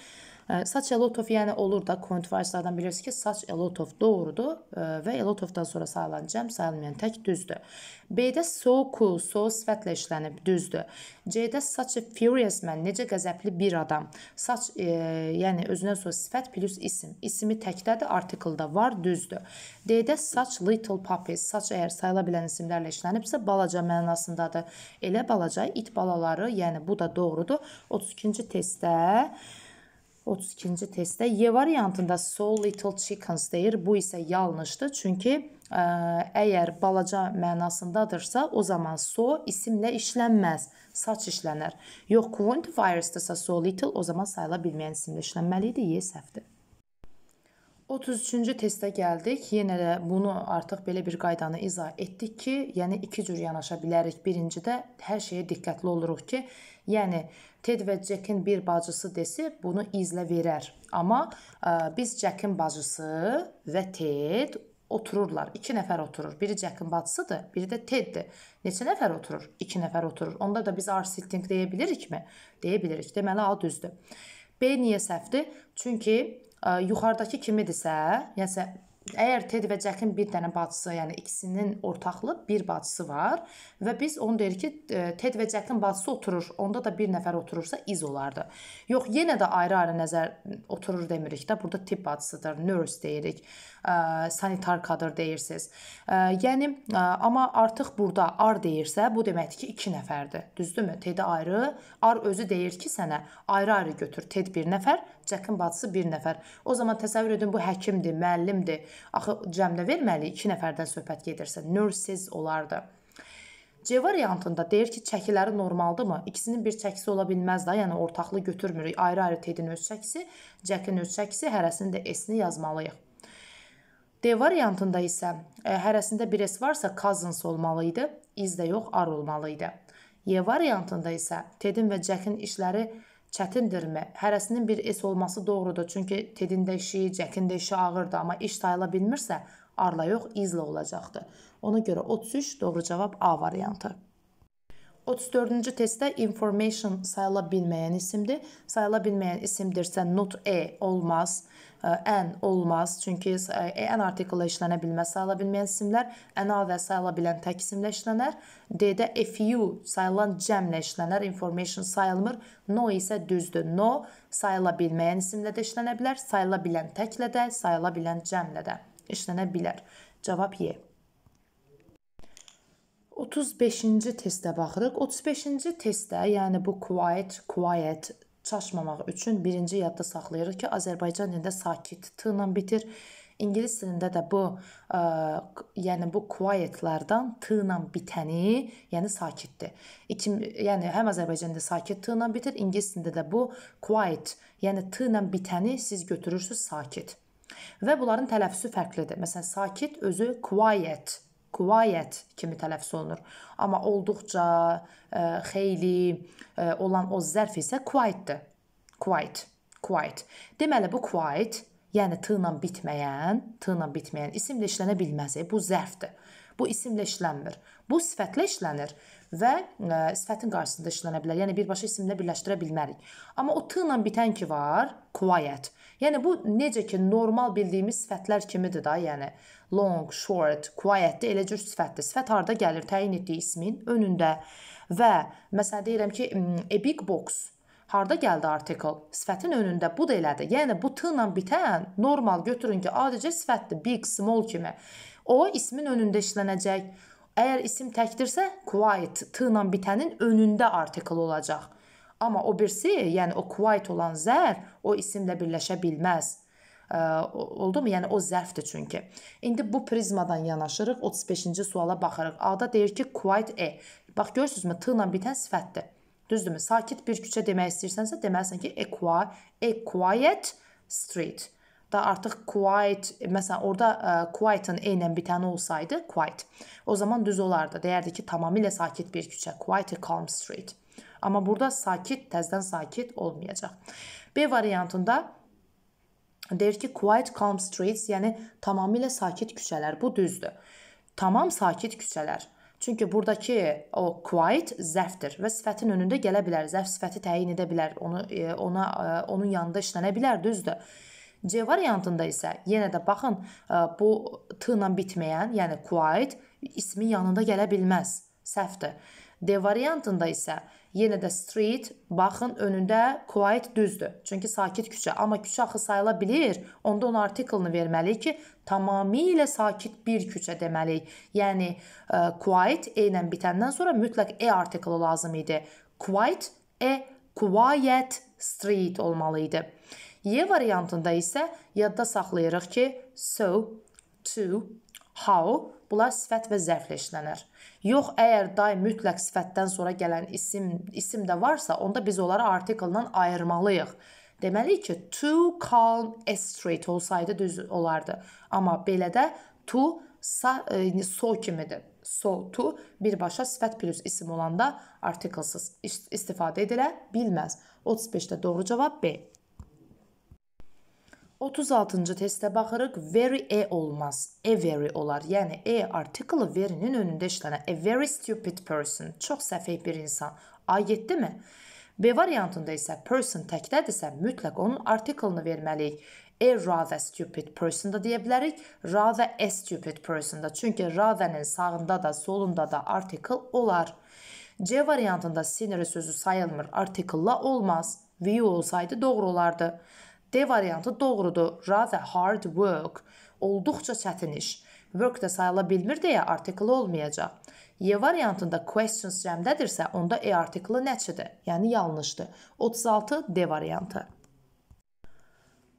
Such a lot of yəni olur da kontrvariantlardan bilirsiniz ki, such a lot of doğrudur və a lot of-dan sonra sağlanan cəm sayılmayan tək düzdür. B-də so cool, so sifətlə işlənib, düzdür. C-də such a furious man, necə qəzəbli bir adam. Such e, yəni özünə sonra sifət plus isim. İsmi təkdədir, artikelda var, düzdür. D-də such little puppies, such əgər sayıla bilən isimlərlə işlənibsə, balaca mənasındadır. Elə balaca it balaları, yəni bu da doğrudur. 32-ci testdə 32-ci testdə Y variantında so little chickens deyir. Bu isə yanlışdır. Çünki ə, e, əgər balaca mənasındadırsa, o zaman so isimlə işlənməz, saç işlənər. Yox, quantifiersdəsə so little o zaman sayıla bilməyən isimlə işlənməli idi. Y səhvdir. 33-cü testə gəldik. Yenə də bunu artıq belə bir qaydanı izah etdik ki, yəni iki cür yanaşa bilərik. Birincidə hər şeyə diqqətli oluruq ki, Yəni Ted və Jack-in bir bacısı desi bunu izlə verər. Amma ə, e, biz Jack-in bacısı və Ted otururlar. 2 nəfər oturur. Biri Jack-in bacısıdır, biri də Teddir. Neçə nəfər oturur? 2 nəfər oturur. Onda da biz are sitting deyə bilirikmi? Deyə bilirik. Deməli A düzdür. B niyə səhvdir? Çünki ə, e, yuxarıdakı kimidirsə, yəni Əgər Ted və Jackin bir dənə bacısı, yəni ikisinin ortaqlı bir bacısı var və biz onu deyirik ki, e, Ted və Jackin bacısı oturur, onda da bir nəfər oturursa iz olardı. Yox, yenə də ayrı-ayrı nəzər oturur demirik də. Burada tibb bacısıdır, nurse deyirik, sanitar kadr deyirsiz. Yəni amma artıq burada ar deyirsə, bu deməkdir ki, 2 nəfərdir. Düzdürmü? Ted ayrı, ar özü deyir ki, sənə ayrı-ayrı götür. Ted bir nəfər, Jackin bacısı bir nəfər. O zaman təsəvvür edin bu həkimdir, müəllimdir Axı cəmlə verməli 2 nəfərdən söhbət gedirsə, nurses olardı. C variantında deyir ki, çəkiləri normaldırmı? İkisinin bir çəkisi ola bilməz də, yəni ortaqlı götürmürük. Ayrı-ayrı Tedin öz çəkisi, Jackin öz çəkisi, hərəsinin də S-ni yazmalıyıq. D variantında isə e, hərəsində bir S varsa cousins olmalı idi, is də yox, are olmalı idi. Y variantında isə Tedin və Jackin işləri çətindirmi? Hərəsinin bir es olması doğrudur. Çünki Tedin də işi, Cəkin də işi ağırdır, amma iş sayıla bilmirsə, arla yox, izlə olacaqdı. Ona görə 33 doğru cavab A variantı. 34-cü testdə information sayıla bilməyən isimdir. Sayıla bilməyən isimdirsə not e olmaz, an e, olmaz. Çünki an e, artikulla işlənə bilməz sayıla bilməyən isimlər. Ana və sayıla bilən tək isimlə işlənər. D-də a few sayılan cəmlə işlənər. Information sayılmır. No isə düzdür. No sayıla bilməyən isimlə də işlənə bilər, sayıla bilən təklə də, sayıla bilən cəmlə də işlənə bilər. Cavab Y. 35-ci testə baxırıq. 35-ci testdə, yəni bu quiet, quiet çaşmamaq üçün birinci yadda saxlayırıq ki, Azərbaycan dilində sakit t ilə bitir. İngilis dilində də bu, ə, yəni bu quietlərdən t ilə bitəni, yəni sakitdir. İki, yəni həm Azərbaycan dilində sakit t ilə bitir, ingilis dilində də bu quiet, yəni t ilə bitəni siz götürürsüz sakit. Və bunların tələffüsü fərqlidir. Məsələn, sakit özü quiet quiet kimi tələffüz olunur. Amma olduqca ə, e, xeyli ə, e, olan o zərf isə quiet-dir. Quiet, quiet. Deməli bu quiet, yəni t ilə bitməyən, t ilə bitməyən isimlə işlənə bilməz. E, bu zərfdir. Bu isimlə işlənmir. Bu sifətlə işlənir və ə, sifətin qarşısında işlənə bilər. Yəni birbaşa isimlə birləşdirə bilmərik. Amma o t ilə bitən ki var, quiet. Yəni bu necə ki normal bildiyimiz sifətlər kimidir da, yəni long, short, quiet də elə cür sifətdir. Sifət harda gəlir təyin etdiyi ismin önündə və məsələn deyirəm ki, a e, big box Harda gəldi article? Sifətin önündə bu da elədir. Yəni bu t ilə bitən normal götürün ki, adicə sifətdir, big, small kimi. O ismin önündə işlənəcək. Əgər isim təkdirsə, quiet t ilə bitənin önündə article olacaq. Amma o birisi, yəni o quite olan zərf o isimlə birləşə bilməz. Ə, oldumu? Yəni o zərfdir çünki. İndi bu prizmadan yanaşırıq. 35-ci suala baxırıq. A-da deyir ki, quite a. Bax görürsüzmü? T ilə bitən sifətdir. Düzdürmü? Sakit bir küçə demək istəyirsənsə, deməlisən ki, a quiet, a quiet street. Da artıq quiet, məsələn, orada ə, quiet-ın e ilə bitəni olsaydı, quiet. O zaman düz olardı. Deyərdi ki, tamamilə sakit bir küçə, quiet a calm street. Amma burada sakit təzdən sakit olmayacaq. B variantında deyir ki, quiet calm streets, yəni tamamilə sakit küçələr. Bu düzdür. Tamam sakit küçələr. Çünki buradakı o quiet zərfdir və sifətin önündə gələ bilər. Zərf sifəti təyin edə bilər. Onu e, ona e, onun yanında işlənə bilər, düzdür. C variantında isə yenə də baxın, e, bu t ilə bitməyən, yəni quiet ismin yanında gələ bilməz. Səhvdir. D variantında isə yenə də street, baxın önündə quiet düzdür. Çünki sakit küçə, amma küçə axı sayıla bilər. Onda onun artiklini verməliyik ki, tamamilə sakit bir küçə deməliyik. Yəni e, quiet e ilə bitəndən sonra mütləq e artiklı lazım idi. Quiet e quiet street olmalı idi. Y variantında isə yadda saxlayırıq ki, so, to, how bunlar sifət və zərflə işlənir. Yox, əgər day mütləq sifətdən sonra gələn isim isim də varsa, onda biz onları artikldan ayırmalıyıq. Deməli ki, too calm a street olsaydı düz olardı. Amma belə də to sa, e, so kimidir. So to birbaşa sifət plus isim olanda artiklsız istifadə edilə bilməz. 35-də doğru cavab B. 36-cı testə baxırıq. Very a e olmaz. A e very olar. Yəni a e artiklı very-nin önündə işlənən. A very stupid person. Çox səfeh bir insan. A7-mi? B variantında isə person təkdədirsə, mütləq onun artiklını verməliyik. A rather stupid person da deyə bilərik, rather a stupid person da. Çünki rather-nin sağında da, solunda da artikl olar. C variantında scenery sözü sayılmır, artikulla olmaz. View olsaydı doğru olardı. D variantı doğrudur. Rather hard work. Olduqca çətin iş. Work də sayıla bilmir deyə artikli olmayacaq. Y variantında questions cəmdədirsə, onda e artikli nəçidir? Yəni yanlışdır. 36 D variantı.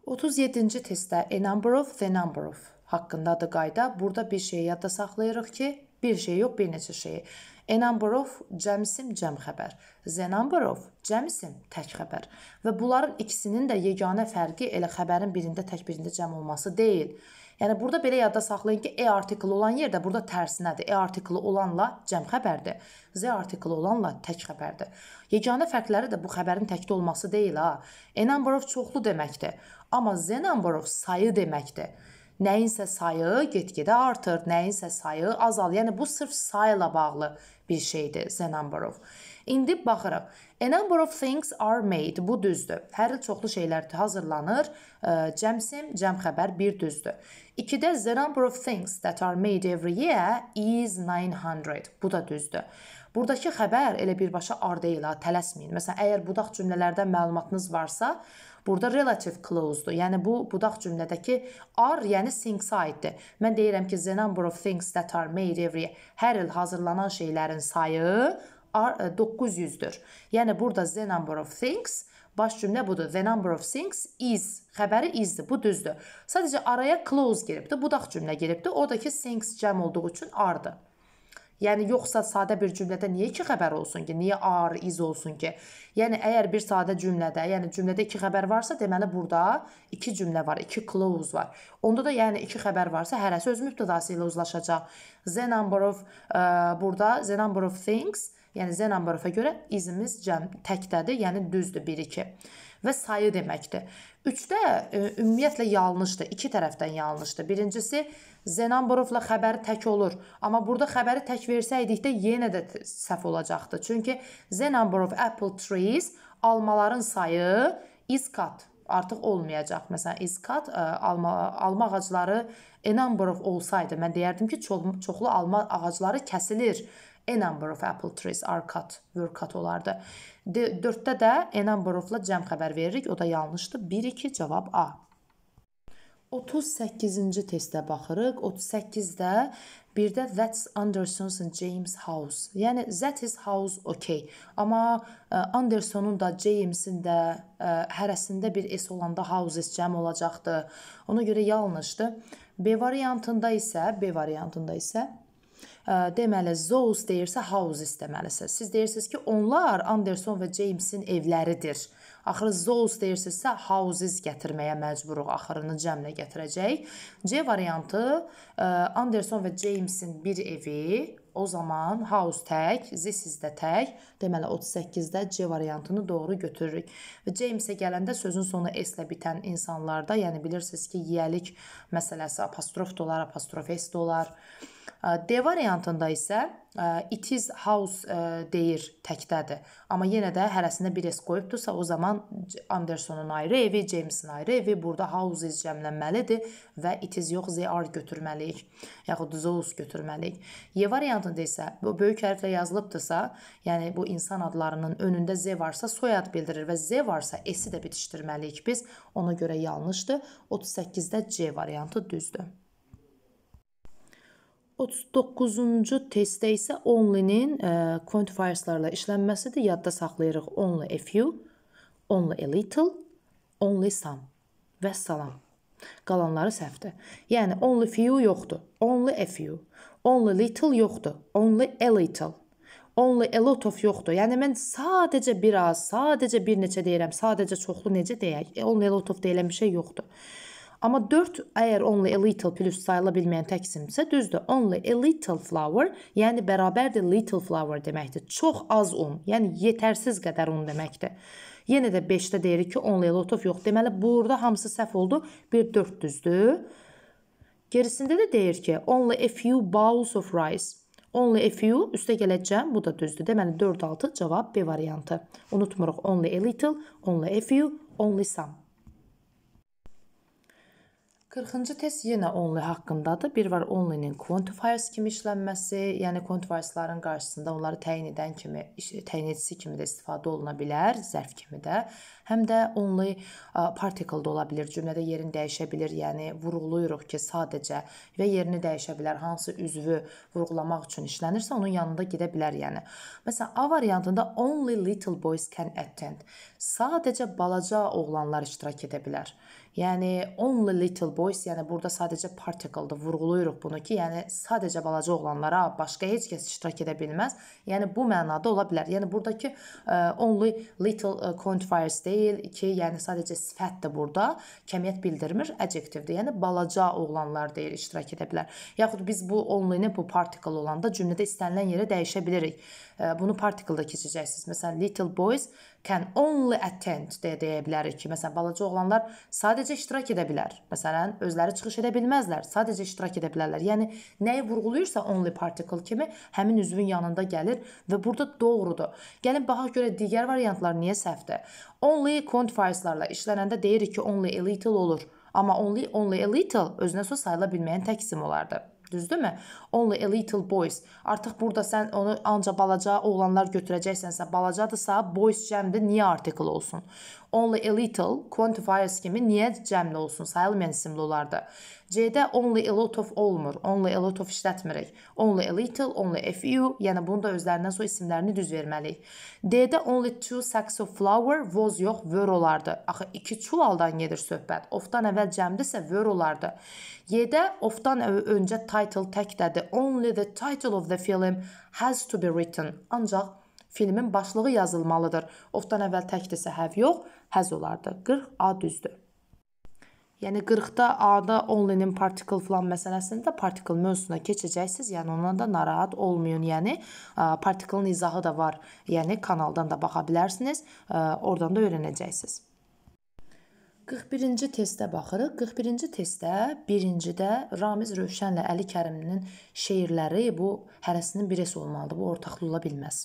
37-ci testdə a number of the number of haqqındadır qayda. Burada bir şeyi yadda saxlayırıq ki, bir şey yox, bir neçə şeyi. A number of cəmsim cəm xəbər. The number of cəmsim tək xəbər. Və bunların ikisinin də yeganə fərqi elə xəbərin birində tək birində cəm olması deyil. Yəni burada belə yadda saxlayın ki, e artiklı olan yerdə burada tərsinədir. E artiklı olanla cəm xəbərdir. Z artiklı olanla tək xəbərdir. Yeganə fərqləri də bu xəbərin təkdə olması deyil ha. A number of çoxlu deməkdir. Amma Z number of sayı deməkdir. Nəyinsə sayı get-gedə artır, nəyinsə sayı azalır. Yəni bu sırf sayla bağlı bir şeydir Zenamborov. İndi baxırıq. A number of things are made. Bu düzdür. Hər il çoxlu şeylər hazırlanır. Cəmsim, cəm xəbər bir düzdür. 2-də the number of things that are made every year is 900. Bu da düzdür. Buradakı xəbər elə birbaşa are deyil, ha, tələsməyin. Məsələn, əgər budaq cümlələrdən məlumatınız varsa, Burada relative clause-dur. Yəni bu budaq cümlədəki are, yəni things aiddir. Mən deyirəm ki, the number of things that are made every hər il hazırlanan şeylərin sayı 900-dür. E, yəni burada the number of things baş cümlə budur. The number of things is xəbəri is-dir. Bu düzdür. Sadəcə araya clause giribdi, budaq cümlə giribdi. Oradakı things cəm olduğu üçün are-dır. Yəni yoxsa sadə bir cümlədə niyə iki xəbər olsun ki? Niyə are is olsun ki? Yəni əgər bir sadə cümlədə, yəni cümlədə iki xəbər varsa, deməli burada iki cümlə var, iki clause var. Onda da yəni iki xəbər varsa, hərəsi öz mübtədası ilə uzlaşacaq. The number of ə, e, burada the number of things, yəni the number of-a görə izimiz cəm təkdədir, yəni düzdür 1 2 və sayı deməkdir. 3-də e, ümumiyyətlə yanlışdır. İki tərəfdən yanlışdır. Birincisi Zenamborovla xəbəri tək olur, amma burada xəbəri tək versəydik də yenə də səhv olacaqdı. Çünki Zenamborov apple trees almaların sayı is cut artıq olmayacaq. Məsələn, is cut e, alma alma ağacları a number of olsaydı mən deyərdim ki, çox, çoxlu alma ağacları kəsilir a number of apple trees are cut, were cut olardı. 4-də də a number of-la cəm xəbər veririk, o da yanlışdır. 1-2 cavab A. 38-ci testə baxırıq. 38-də birdə that's Anderson's and James house. Yəni that is house okay. Amma e, Andersonun da Jamesin də e, hərəsində bir s olanda houses cəm olacaqdı. Ona görə yanlışdı. B variantında isə, B variantında isə deməli Zeus deyirsə house istəməlisiniz. Siz deyirsiniz ki, onlar Anderson və Jamesin evləridir. Axırı Zeus deyirsinizsə houses gətirməyə məcburuq. Axırını cəmlə gətirəcək. C variantı Anderson və Jamesin bir evi O zaman house tək, this is də tək. Deməli 38-də C variantını doğru götürürük. Və Jamesə gələndə sözün sonu s ilə bitən insanlarda, yəni bilirsiniz ki, yelik məsələsi apostrof dolar, apostrof s dolar. D variantında isə it is house deyir təkdədir. Amma yenə də hərəsində bir s qoyubdusa, o zaman Andersonun ayrı evi, Jamesin ayrı evi, burada house is cəmlənməlidir və it is yox they are götürməliyik. Yaxud zoos götürməliyik. Y variantında isə bu böyük hərflə yazılıbdısa, yəni bu insan adlarının önündə z varsa soyad bildirir və z varsa s-i də bitişdirməliyik biz. Ona görə yanlışdır. 38-də C variantı düzdür. 39-cu testdə isə only-nin e, quantifierslarla işlənməsidir. Yadda saxlayırıq only a few, only a little, only some. Və salam. Qalanları səhvdir. Yəni only few yoxdur. Only a few. Only little yoxdur. Only a little. Only a lot of yoxdur. Yəni mən sadəcə bir az, sadəcə bir neçə deyirəm, sadəcə çoxlu necə deyək? Only a lot of deyilən bir şey yoxdur. Amma 4 əgər only a little plus sayıla bilməyən tək isimdirsə, düzdür. Only a little flower, yəni bərabərdir little flower deməkdir. Çox az un, yəni yetərsiz qədər un deməkdir. Yenə də 5-də deyirik ki, only a lot of yox. Deməli burada hamısı səhv oldu. Bir 4 düzdür. Gerisində də deyir ki, only a few bowls of rice. Only a few üstə gələcəm, bu da düzdür. Deməli 4-6 cavab B variantı. Unutmuruq only a little, only a few, only some. 40-cı test yenə only haqqındadır. Bir var only-nin quantifiers kimi işlənməsi, yəni quantifiersların qarşısında onları təyin edən kimi, təyin edicisi kimi də istifadə oluna bilər, zərf kimi də. Həm də only particle da ola bilər. Cümlədə yerini dəyişə bilər. Yəni vurğuluyuruq ki, sadəcə və yerini dəyişə bilər. Hansı üzvü vurğulamaq üçün işlənirsə, onun yanında gedə bilər, yəni. Məsələn, A variantında only little boys can attend. Sadəcə balaca oğlanlar iştirak edə bilər. Yəni only little boys, yəni burada sadəcə particle-dır. Vurğuluyuruq bunu ki, yəni sadəcə balaca oğlanlara başqa heç kəs iştirak edə bilməz. Yəni bu mənada ola bilər. Yəni burdakı e, only little e, quantifiers deyil ki, yəni sadəcə sifətdir burada. Kəmiyyət bildirmir, adjektivdir. Yəni balaca oğlanlar deyir iştirak edə bilər. Yaxud biz bu only-ni bu particle olanda cümlədə istənilən yerə dəyişə bilirik. Bunu particle-da keçəcəksiniz. Məsələn, little boys can only attend deyə deyə bilərik ki, məsələn, balaca oğlanlar sadəcə iştirak edə bilər. Məsələn, özləri çıxış edə bilməzlər, sadəcə iştirak edə bilərlər. Yəni nəyi vurğulayırsa only particle kimi həmin üzvün yanında gəlir və burada doğrudur. Gəlin baxaq görə digər variantlar niyə səhvdir. Only quantifiers-larla işlənəndə deyirik ki, only a little olur. Amma only only a little özünə söz sayıla bilməyən tək isim olardı. Düzdürmü? only a little boys. Artıq burada sən onu ancaq balaca oğlanlar götürəcəksənsə, balacadırsa, boys cəmdir, niyə article olsun? Only a little quantifiers kimi niyə cəmli olsun? Sayılmayan isimli olardı. C-də only a lot of olmur. Only a lot of işlətmirik. Only a little, only a few, yəni bunu da özlərindən sonra isimlərini düz verməliyik. D-də only two sacks of flour was yox, were olardı. Axı iki çulaldan gedir söhbət. Ofdan əvvəl cəmdirsə were olardı. Y-də ofdan öncə title tək dədi və only the title of the film has to be written. Ancaq filmin başlığı yazılmalıdır. Ofdan əvvəl təkdirsə have yox, has olardı. 40A düzdür. Yəni 40-da A-da only-nin particle filan məsələsində particle mövzusuna keçəcəksiniz. Yəni ondan da narahat olmayın. Yəni particle-ın izahı da var. Yəni kanaldan da baxa bilərsiniz. Oradan da öyrənəcəksiniz. 41-ci testə baxırıq. 41-ci testdə birincidə Ramiz Rövşənlə Əli Kərimlinin şeirləri bu hərəsinin birisi olmalıdır. Bu ortaqlı ola bilməz.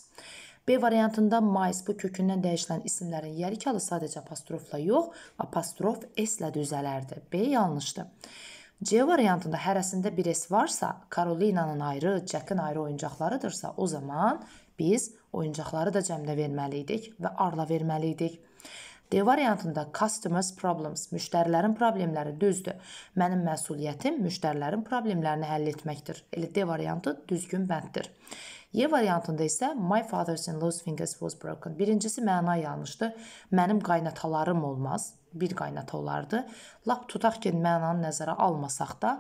B variantında mais bu kökündən dəyişilən isimlərin yeri kalı sadəcə apostrofla yox, apostrof s-lə düzələrdi. B yanlışdır. C variantında hərəsində bir s varsa, Karolinanın ayrı, Jack'ın ayrı oyuncaqlarıdırsa, o zaman biz oyuncaqları da cəmlə verməli idik və arla verməli idik. D variantında customers problems, müştərilərin problemləri düzdür. Mənim məsuliyyətim müştərilərin problemlərini həll etməkdir. Elə D variantı düzgün bənddir. Y variantında isə my father's-in loose fingers was broken. Birincisi məna yanlışdır. Mənim qaynatalarım olmaz bir qaynata olardı. Lap tutaq ki, mənanı nəzərə almasaq da,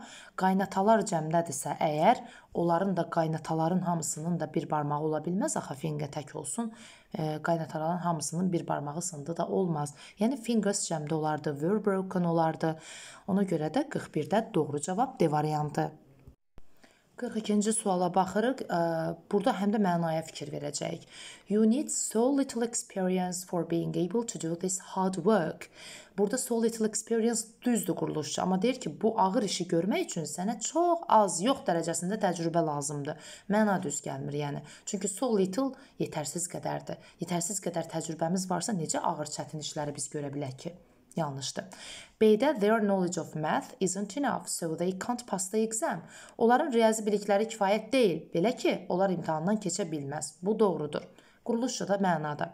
qaynatalar cəmdədirsə əgər, onların da qaynataların hamısının da bir barmağı ola bilməz axı fingə tək olsun qaynatılan hamısının bir barmağı sındı da olmaz. Yəni fingers cəmdə olardı, were broken olardı. Ona görə də 41-də doğru cavab D variantı. 42-ci suala baxırıq. Burada həm də mənaya fikir verəcəyik. You need so little experience for being able to do this hard work. Burada so little experience düzdür quruluşçu, amma deyir ki, bu ağır işi görmək üçün sənə çox az, yox dərəcəsində təcrübə lazımdır. Məna düz gəlmir, yəni. Çünki so little yetərsiz qədərdir. Yetərsiz qədər təcrübəmiz varsa necə ağır çətin işləri biz görə bilək ki? Yanlışdır. B-də their knowledge of math isn't enough, so they can't pass the exam. Onların riyazi bilikləri kifayət deyil, belə ki, onlar imtahandan keçə bilməz. Bu doğrudur. Quruluş da mənada.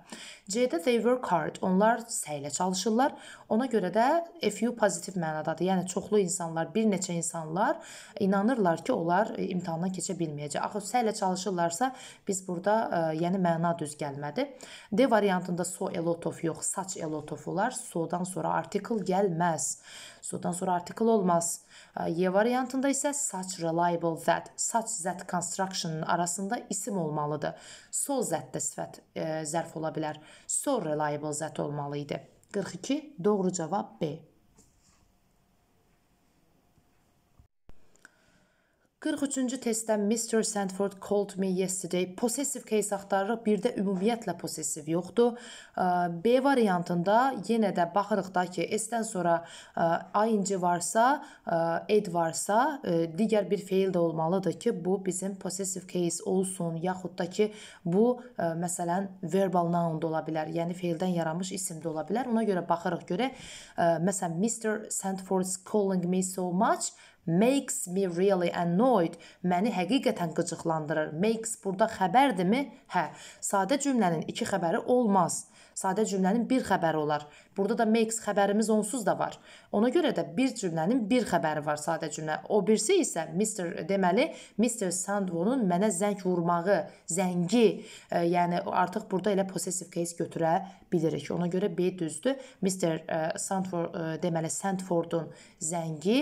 C-də they work hard. Onlar səylə çalışırlar. Ona görə də a few pozitiv mənadadır. Yəni çoxlu insanlar, bir neçə insanlar inanırlar ki, onlar imtahandan keçə bilməyəcək. Axı səylə çalışırlarsa biz burada e, yəni məna düz gəlmədi. D variantında so a lot of yox, such a lot of olar. So-dan sonra article gəlməz. Sudan sonra article olmaz. Y variantında isə such reliable that, such that constructionın arasında isim olmalıdır. So that də sifət e, zərf ola bilər. So reliable that olmalı idi. 42 doğru cavab B. 43-cü testdə Mr. Sandford called me yesterday. Possessive case axtarırıq. Birdə ümumiyyətlə possessive yoxdur. B variantında yenə də baxırıq da ki, S-dən sonra ing varsa, ed varsa, digər bir feil də olmalıdır ki, bu bizim possessive case olsun, yaxud da ki, bu məsələn verbal noun da ola bilər, yəni feildən yaranmış isim də ola bilər. Ona görə baxırıq görə məsələn Mr. Sandford's calling me so much makes me really annoyed məni həqiqətən qıcıqlandırır. Makes burada xəbərdirmi? Hə. Sadə cümlənin iki xəbəri olmaz. Sadə cümlənin bir xəbəri olar. Burada da makes xəbərimiz onsuz da var. Ona görə də bir cümlənin bir xəbəri var sadə cümlə. O birisi isə Mr deməli Mr Sandvonun mənə zəng vurmağı, zəngi, e, yəni artıq burada elə possessive case götürə bilirik. Ona görə B düzdür. Mr e, Sandvon e, deməli Sandfordun zəngi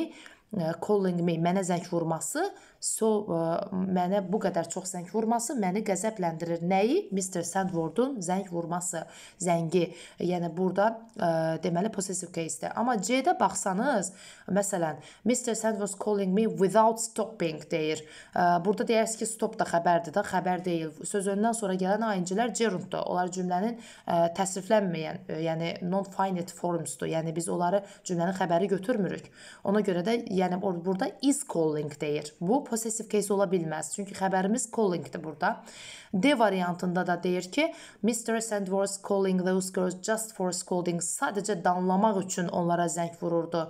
calling me mənə zəng vurması So ə, e, mənə bu qədər çox zəng vurması məni qəzəbləndirir. Nəyi? Mr. Sandwordun zəng vurması, zəngi. Yəni burada ə, e, deməli possessive case-də. Amma C-də baxsanız, məsələn, Mr. Sandword calling me without stopping deyir. Ə, e, burada deyərsiniz ki, stop da xəbərdir də, xəbər deyil. Söz öndən sonra gələn ayıncılar gerunddur. Onlar cümlənin ə, təsriflənməyən, ə, yəni non finite formsdur. Yəni biz onları cümlənin xəbəri götürmürük. Ona görə də yəni burada is calling deyir. Bu possessive case ola bilməz. Çünki xəbərimiz callingdir burada. D variantında da deyir ki, Mr. Sandworth calling those girls just for scolding. Sadəcə danlamaq üçün onlara zəng vururdu.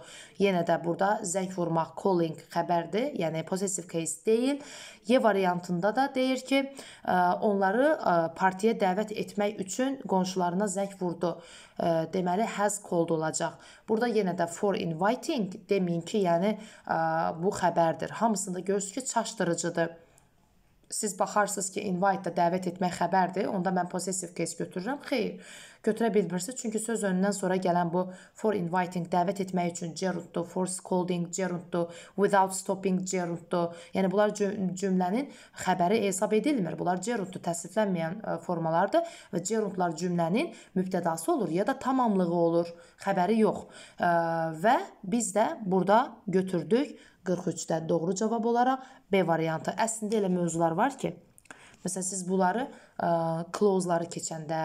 Yenə də burada zəng vurmaq calling xəbərdir, yəni possessive case deyil. Y variantında da deyir ki, onları partiyə dəvət etmək üçün qonşularına zəng vurdu deməli has cold olacaq. Burada yenə də for inviting deməyin ki, yəni bu xəbərdir. Hamısında görürsüz ki, çaşdırıcıdır siz baxarsınız ki, invite da dəvət etmək xəbərdir, onda mən possessive case götürürəm. Xeyr, götürə bilmirsiniz, çünki söz önündən sonra gələn bu for inviting dəvət etmək üçün gerunddur, for scolding gerunddur, without stopping gerunddur. Yəni bunlar cümlənin xəbəri hesab edilmir. Bunlar gerunddur, təsdiqlənməyən e, formalardır və gerundlar cümlənin mübtədası olur ya da tamamlığı olur, xəbəri yox. E, və biz də burada götürdük 43-də doğru cavab olaraq B variantı. Əslində elə mövzular var ki, məsələn siz bunları klozları keçəndə,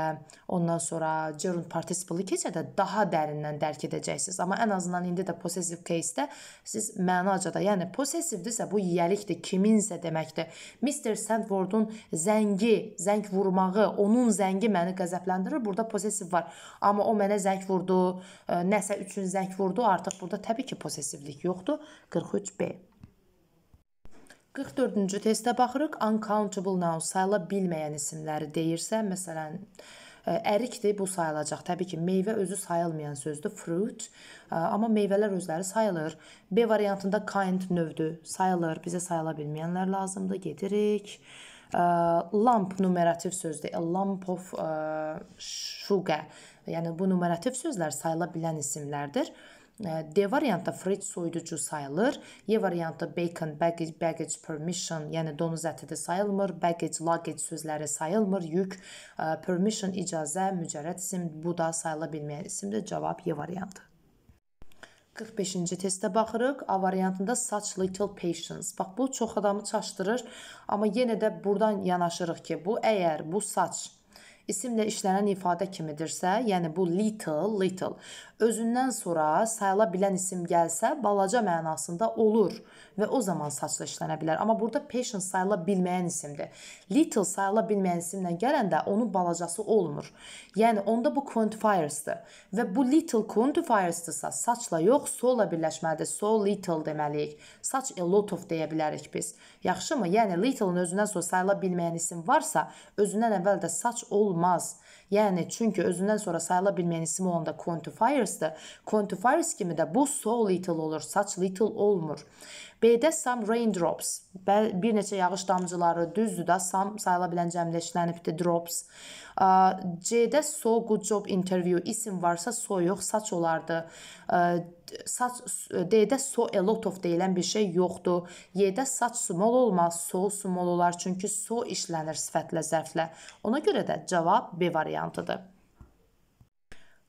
ondan sonra gerund participle keçəndə daha dərindən dərk edəcəksiniz. Amma ən azından indi də possessive case-də siz mənacada, yəni possessive-dirsə bu yiyəlikdir, kiminsə deməkdir. Mr. Sandfordun zəngi, zəng vurmağı, onun zəngi məni qəzəbləndirir. Burada possessive var. Amma o mənə zəng vurdu, nəsə üçün zəng vurdu. Artıq burada təbii ki, possessivelik yoxdur. 43B 44-cü testə baxırıq. Uncountable noun sayıla bilməyən isimləri deyirsə, məsələn, e, ərikdir, bu sayılacaq. Təbii ki, meyvə özü sayılmayan sözdür, fruit, e, amma meyvələr özləri sayılır. B variantında kind növdür, sayılır. Bizə sayıla bilməyənlər lazımdır. Gedirik. E, lamp numerativ sözdür. A lump of sugar. Yəni bu numerativ sözlər sayıla bilən isimlərdir. D variantda freight soyuducu sayılır. E variantda bacon, baggage, baggage permission, yəni donuz əti də sayılmır. Baggage, luggage sözləri sayılmır. Yük, e, permission icazə, mücərrəd isim bu da sayıla bilməyən isimdir. Cavab E variantı. 45-ci testə baxırıq. A variantında such little patience. Bax bu çox adamı çaşdırır, amma yenə də burdan yanaşırıq ki, bu əgər bu such isimlə işlənən ifadə kimidirsə, yəni bu little, little özündən sonra sayıla bilən isim gəlsə, balaca mənasında olur və o zaman saçla işlənə bilər. Amma burada patient sayıla bilməyən isimdir. Little sayıla bilməyən isimlə gələndə onun balacası olmur. Yəni onda bu quantifiersdir və bu little quantifiersdirsa, saçla yox, sola birləşməlidir. So little deməliyik. Saç a lot of deyə bilərik biz. Yaxşımı? Yəni little-ın özündən sonra sayıla bilməyən isim varsa, özündən əvvəl də saç olmaz. Yəni çünki özündən sonra sayıla bilməyən isim olanda quantifiers-də, quantifiers kimi də bu so little olur, such little olmur. B-də some raindrops, bir neçə yağış damcıları, düzdür də some sayıla bilən cəmləşlənibdir drops. C-də so good job interview isim varsa so yox, saç olardı saç e, D-də so a e, lot of deyilən bir şey yoxdur. Y-də saç small olmaz, so small olar çünki so işlənir sifətlə zərflə. Ona görə də cavab B variantıdır.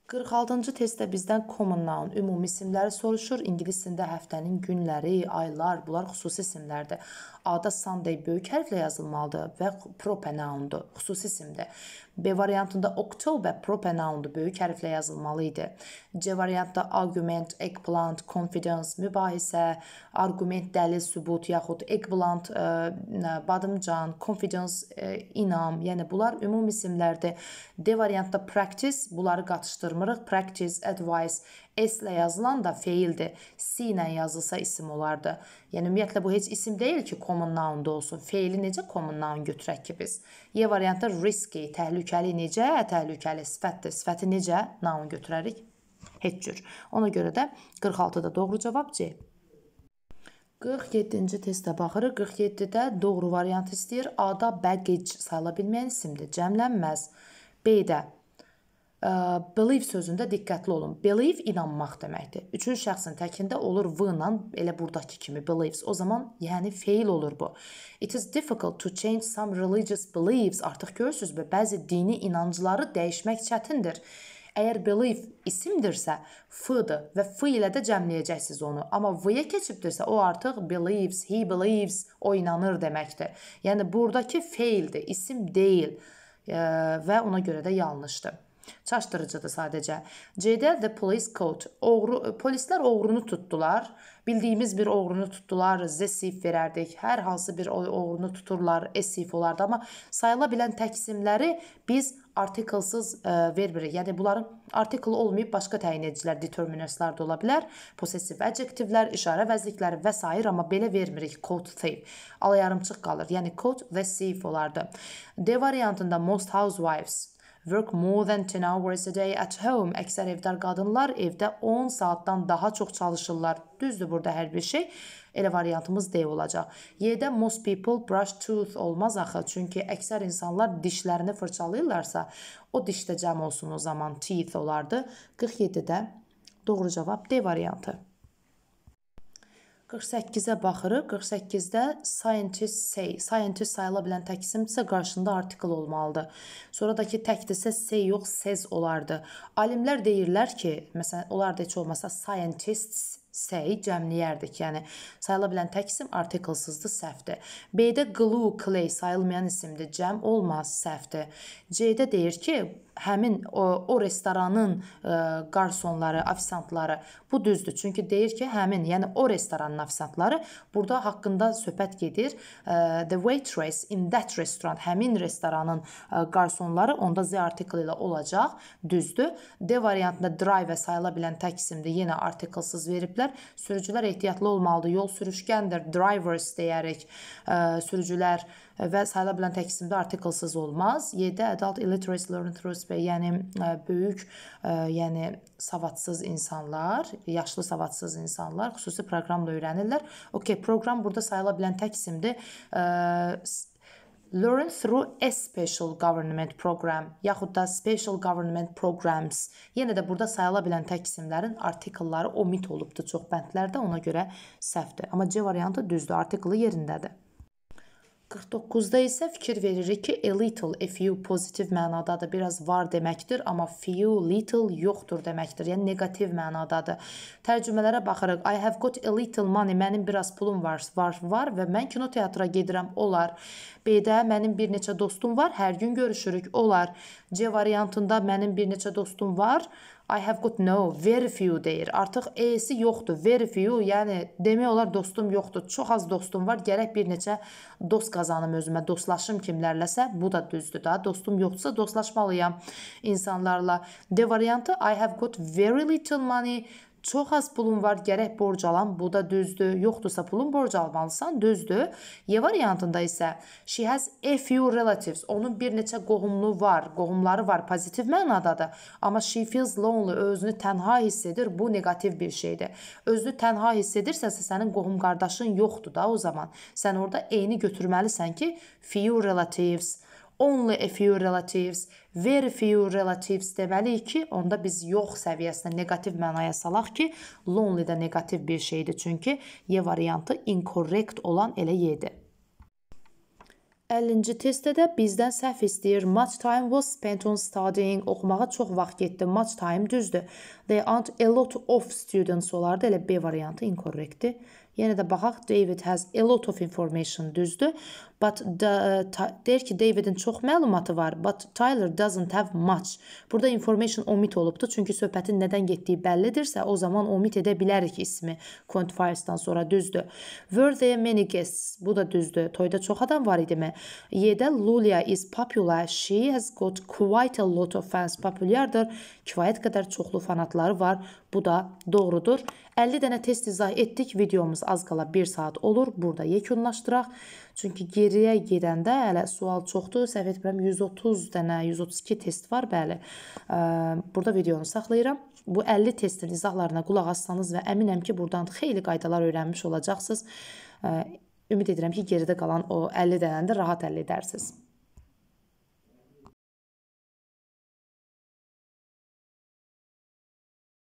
46-cı testdə bizdən common noun, ümumi isimləri soruşur. İngilis dilində həftənin günləri, aylar, bunlar xüsusi isimlərdir. A-da Sunday böyük hərflə yazılmalıdır və propenaundur, xüsusi simdir. B variantında October propenaundur, böyük hərflə yazılmalı idi. C variantında argument, eggplant, confidence, mübahisə, argument, dəlil, sübut yaxud eggplant, e, ə, badımcan, confidence, ə, e, inam, yəni bunlar ümumi isimlərdir. D variantında practice, bunları qatışdırmırıq. Practice, advice, S ilə yazılan da feildir. C ilə yazılsa isim olardı. Yəni ümumiyyətlə bu heç isim deyil ki, common noun da olsun. Feili necə common noun götürək ki biz? Y variantı risky, təhlükəli necə? Təhlükəli sifətdir. Sifəti necə noun götürərik? Heç cür. Ona görə də 46-da doğru cavab C. 47-ci testə baxırıq. 47-də doğru variantı istəyir. A-da baggage sayıla bilməyən isimdir. Cəmlənməz. B-də believe sözündə diqqətli olun. Believe inanmaq deməkdir. Üçüncü şəxsin təkində olur v ilə elə burdakı kimi believes. O zaman yəni feil olur bu. It is difficult to change some religious beliefs. Artıq görürsüzmü, bəzi dini inancları dəyişmək çətindir. Əgər believe isimdirsə, f-dır və f ilə də cəmləyəcəksiniz onu. Amma v-yə keçibdirsə, o artıq believes, he believes, o inanır deməkdir. Yəni burdakı feildir, isim deyil və ona görə də yanlışdır. Çaşdırıcıdır sadəcə. JD the police caught. Oğru polislər oğrunu tutdular. Bildiyimiz bir oğrunu tutdular. Zesif verərdik. Hər hansı bir oğrunu tuturlar, esif olardı, amma sayıla bilən təksimləri biz artiklesız e, verbirik. Yəni bunların artikl olmayıb başqa təyin edicilər, determinerslar da ola bilər. Possessive adjektivlər, işarə vəzlikləri və s. amma belə vermirik. Code thief alayarımçıq qalır. Yəni code the thief olardı. D variantında most housewives work more than 10 hours a day at home. Əksər evdar qadınlar evdə 10 saatdan daha çox çalışırlar. Düzdür burada hər bir şey. Elə variantımız D olacaq. Y-də most people brush tooth olmaz axı, çünki əksər insanlar dişlərini fırçalayırlarsa, o diş də cəm olsun o zaman teeth olardı. 47-də doğru cavab D variantı. 48-ə baxırıq. 48-də scientist say, scientist sayıla bilən tək isimdirsə qarşında artikel olmalıdır. Sonradakı təkdirsə say yox, says olardı. Alimlər deyirlər ki, məsələn, onlar da heç olmasa scientists say cəmləyərdik. Yəni sayıla bilən tək isim artiklesizdir, səhvdir. B-də glue, clay sayılmayan isimdir, cəm olmaz, səhvdir. C-də deyir ki, həmin o, o restoranın ə, e, qarsonları, ofisiantları bu düzdür. Çünki deyir ki, həmin, yəni o restoranın ofisiantları burada haqqında söhbət gedir. Ə, e, the waitress in that restaurant həmin restoranın ə, e, qarsonları onda the article ilə olacaq, düzdür. D variantında drive sayıla bilən tək isimdir. Yenə artiklesız veriblər. Sürücülər ehtiyatlı olmalıdır. Yol sürüşkəndir. Drivers deyərik. Ə, sürücülər ə, E, və sayıla bilən təksimdə artiklesız olmaz. 7 adult illiterates learn through space, yəni e, böyük, e, yəni savadsız insanlar, yaşlı savadsız insanlar xüsusi proqramla öyrənirlər. Okay, proqram burada sayıla bilən təksimdir. Learn through a special government program yaxud da special government programs. Yenə də burada sayıla bilən tək isimlərin artikelları omit olubdu çox bəndlərdə, ona görə səhvdir. Amma C variantı düzdür, artiklı yerindədir. 49-da isə fikir veririk ki, a little, a few pozitiv mənadadır. Biraz var deməkdir, amma few, little yoxdur deməkdir. Yəni neqativ mənadadır. Tərcümələrə baxırıq. I have got a little money. Mənim biraz pulum var, var, var və mən kino teatra gedirəm. Olar. B-də mənim bir neçə dostum var. Hər gün görüşürük. Olar. C variantında mənim bir neçə dostum var I have got no, very few deyir. Artıq e-si yoxdur. Very few, yəni demək olar dostum yoxdur. Çox az dostum var. Gərək bir neçə dost qazanım özümə, dostlaşım kimlərləsə. Bu da düzdür da. Dostum yoxdursa dostlaşmalıyam insanlarla. D variantı I have got very little money. Çox az pulun var, gərək borc alan, bu da düzdür. Yoxdursa pulun borc almalısan, düzdür. Y variantında isə she has a few relatives. Onun bir neçə qohumlu var, qohumları var, pozitiv mənadadır. Amma she feels lonely, özünü tənha hiss edir. Bu neqativ bir şeydir. Özünü tənha hiss edirsənsə, sənin qohum qardaşın yoxdur da o zaman. Sən orada eyni götürməlisən ki, few relatives only a few relatives. Very few relatives deməliyik ki, onda biz yox səviyyəsinə negativ mənaya salaq ki, lonely də negativ bir şeydir. Çünki Y variantı incorrect olan elə Y-dir. 50-ci testdə də bizdən səhv istəyir. Much time was spent on studying. Oxumağa çox vaxt getdi. Much time düzdür. There aren't a lot of students olardı. Elə B variantı incorrectdir. Yenə yəni də baxaq, David has a lot of information, düzdür? But the, e, deyir ki, Davidin çox məlumatı var, but Tyler doesn't have much. Burada information omit olubdu, çünki söhbətin nədən getdiyi bəllidirsə, o zaman omit edə bilərik ismi quantifiersdan sonra, düzdür? Were there many guests? Bu da düzdür. Toyda çox adam var idimi? Y-də Lulia is popular. She has got quite a lot of fans. Populyardır. Kifayət qədər çoxlu fanatları var. Bu da doğrudur. 50 dənə test izah etdik. Videomuz az qala 1 saat olur. Burada yekunlaşdıraq. Çünki geriyə gedəndə hələ sual çoxdur. Səhv etmirəm 130 dənə, 132 test var, bəli. Burada videonu saxlayıram. Bu 50 testin izahlarına qulaq assanız və əminəm ki, burdan xeyli qaydalar öyrənmiş olacaqsınız. Ümid edirəm ki, geridə qalan o 50 dənəni də rahat həll edərsiniz.